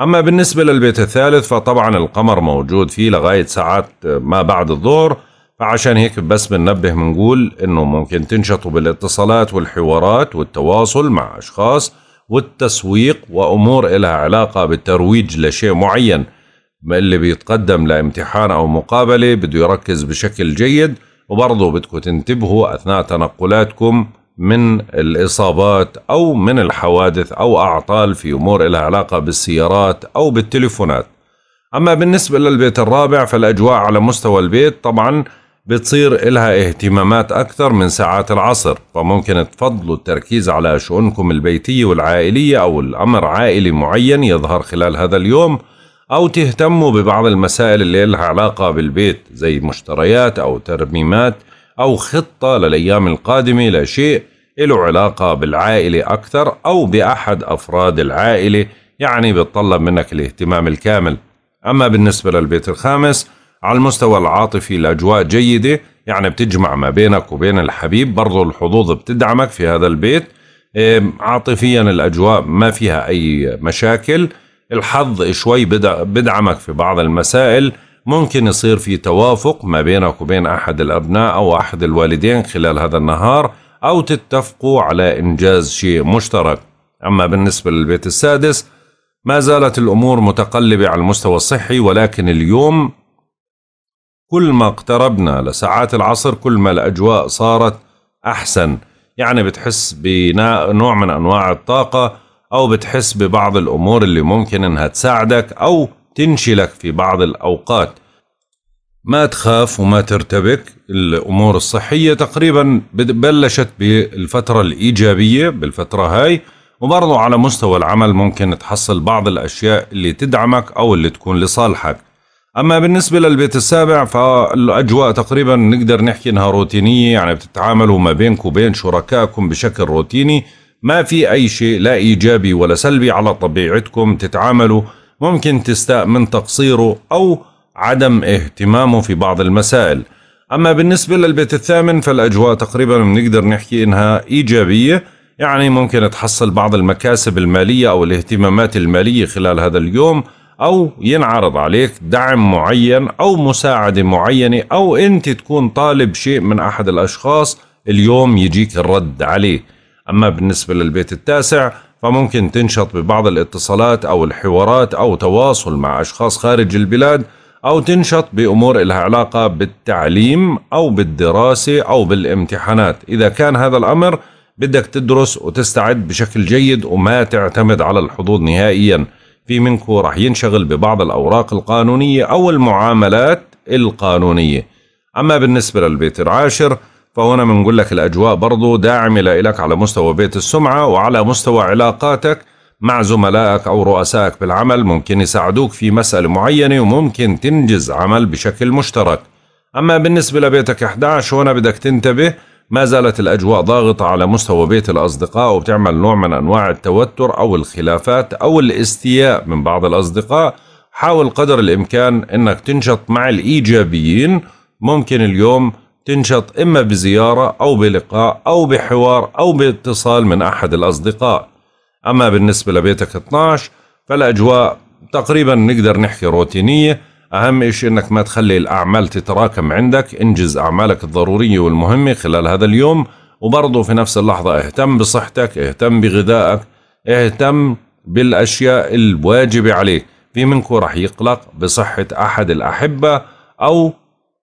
أما بالنسبة للبيت الثالث فطبعا القمر موجود فيه لغاية ساعات ما بعد الظهر فعشان هيك بس بننبه بنقول انه ممكن تنشطوا بالاتصالات والحوارات والتواصل مع اشخاص والتسويق وامور إلها علاقة بالترويج لشيء معين اللي بيتقدم لامتحان أو مقابلة بده يركز بشكل جيد وبرضه بدكم تنتبهوا أثناء تنقلاتكم من الإصابات أو من الحوادث أو أعطال في أمور لها علاقة بالسيارات أو بالتليفونات أما بالنسبة للبيت الرابع فالأجواء على مستوى البيت طبعا بتصير إلها اهتمامات أكثر من ساعات العصر فممكن تفضلوا التركيز على شؤونكم البيتية والعائلية أو الأمر عائلي معين يظهر خلال هذا اليوم أو تهتموا ببعض المسائل اللي لها علاقة بالبيت زي مشتريات أو ترميمات أو خطة للأيام القادمة لشيء له علاقة بالعائلة أكثر أو بأحد أفراد العائلة يعني بتطلب منك الاهتمام الكامل أما بالنسبة للبيت الخامس على المستوى العاطفي الأجواء جيدة يعني بتجمع ما بينك وبين الحبيب برضو الحظوظ بتدعمك في هذا البيت إيه، عاطفيا الأجواء ما فيها أي مشاكل الحظ شوي بدعمك في بعض المسائل ممكن يصير في توافق ما بينك وبين أحد الأبناء أو أحد الوالدين خلال هذا النهار أو تتفقوا على إنجاز شيء مشترك أما بالنسبة للبيت السادس ما زالت الأمور متقلبة على المستوى الصحي ولكن اليوم كل ما اقتربنا لساعات العصر كل ما الأجواء صارت أحسن يعني بتحس بنوع من أنواع الطاقة أو بتحس ببعض الأمور اللي ممكن إنها تساعدك أو تنشلك في بعض الأوقات ما تخاف وما ترتبك الأمور الصحية تقريبا بلشت بالفترة الإيجابية بالفترة هاي وبرضو على مستوى العمل ممكن تحصل بعض الأشياء اللي تدعمك أو اللي تكون لصالحك أما بالنسبة للبيت السابع فالأجواء تقريبا نقدر نحكي إنها روتينية يعني بتتعاملوا ما بينك وبين شركائكم بشكل روتيني ما في أي شيء لا إيجابي ولا سلبي على طبيعتكم تتعاملوا ممكن تستاء من تقصيره أو عدم اهتمامه في بعض المسائل أما بالنسبة للبيت الثامن فالأجواء تقريبا بنقدر نحكي إنها إيجابية يعني ممكن تحصل بعض المكاسب المالية أو الاهتمامات المالية خلال هذا اليوم أو ينعرض عليك دعم معين أو مساعدة معينة أو أنت تكون طالب شيء من أحد الأشخاص اليوم يجيك الرد عليه أما بالنسبة للبيت التاسع فممكن تنشط ببعض الاتصالات أو الحوارات أو تواصل مع أشخاص خارج البلاد أو تنشط بأمور لها علاقة بالتعليم أو بالدراسة أو بالامتحانات إذا كان هذا الأمر بدك تدرس وتستعد بشكل جيد وما تعتمد على الحظوظ نهائيا في منكم رح ينشغل ببعض الأوراق القانونية أو المعاملات القانونية أما بالنسبة للبيت العاشر فهنا بنقول لك الأجواء برضو داعمة لك على مستوى بيت السمعة وعلى مستوى علاقاتك مع زملائك أو رؤسائك بالعمل ممكن يساعدوك في مسألة معينة وممكن تنجز عمل بشكل مشترك أما بالنسبة لبيتك 11 هنا بدك تنتبه ما زالت الأجواء ضاغطة على مستوى بيت الأصدقاء وبتعمل نوع من أنواع التوتر أو الخلافات أو الاستياء من بعض الأصدقاء حاول قدر الإمكان أنك تنشط مع الإيجابيين ممكن اليوم تنشط إما بزيارة أو بلقاء أو بحوار أو باتصال من أحد الأصدقاء أما بالنسبة لبيتك 12 فالأجواء تقريبا نقدر نحكي روتينية أهم إشي أنك ما تخلي الأعمال تتراكم عندك انجز أعمالك الضرورية والمهمة خلال هذا اليوم وبرضه في نفس اللحظة اهتم بصحتك اهتم بغذائك اهتم بالأشياء الواجبة عليك في منكو رح يقلق بصحة أحد الأحبة أو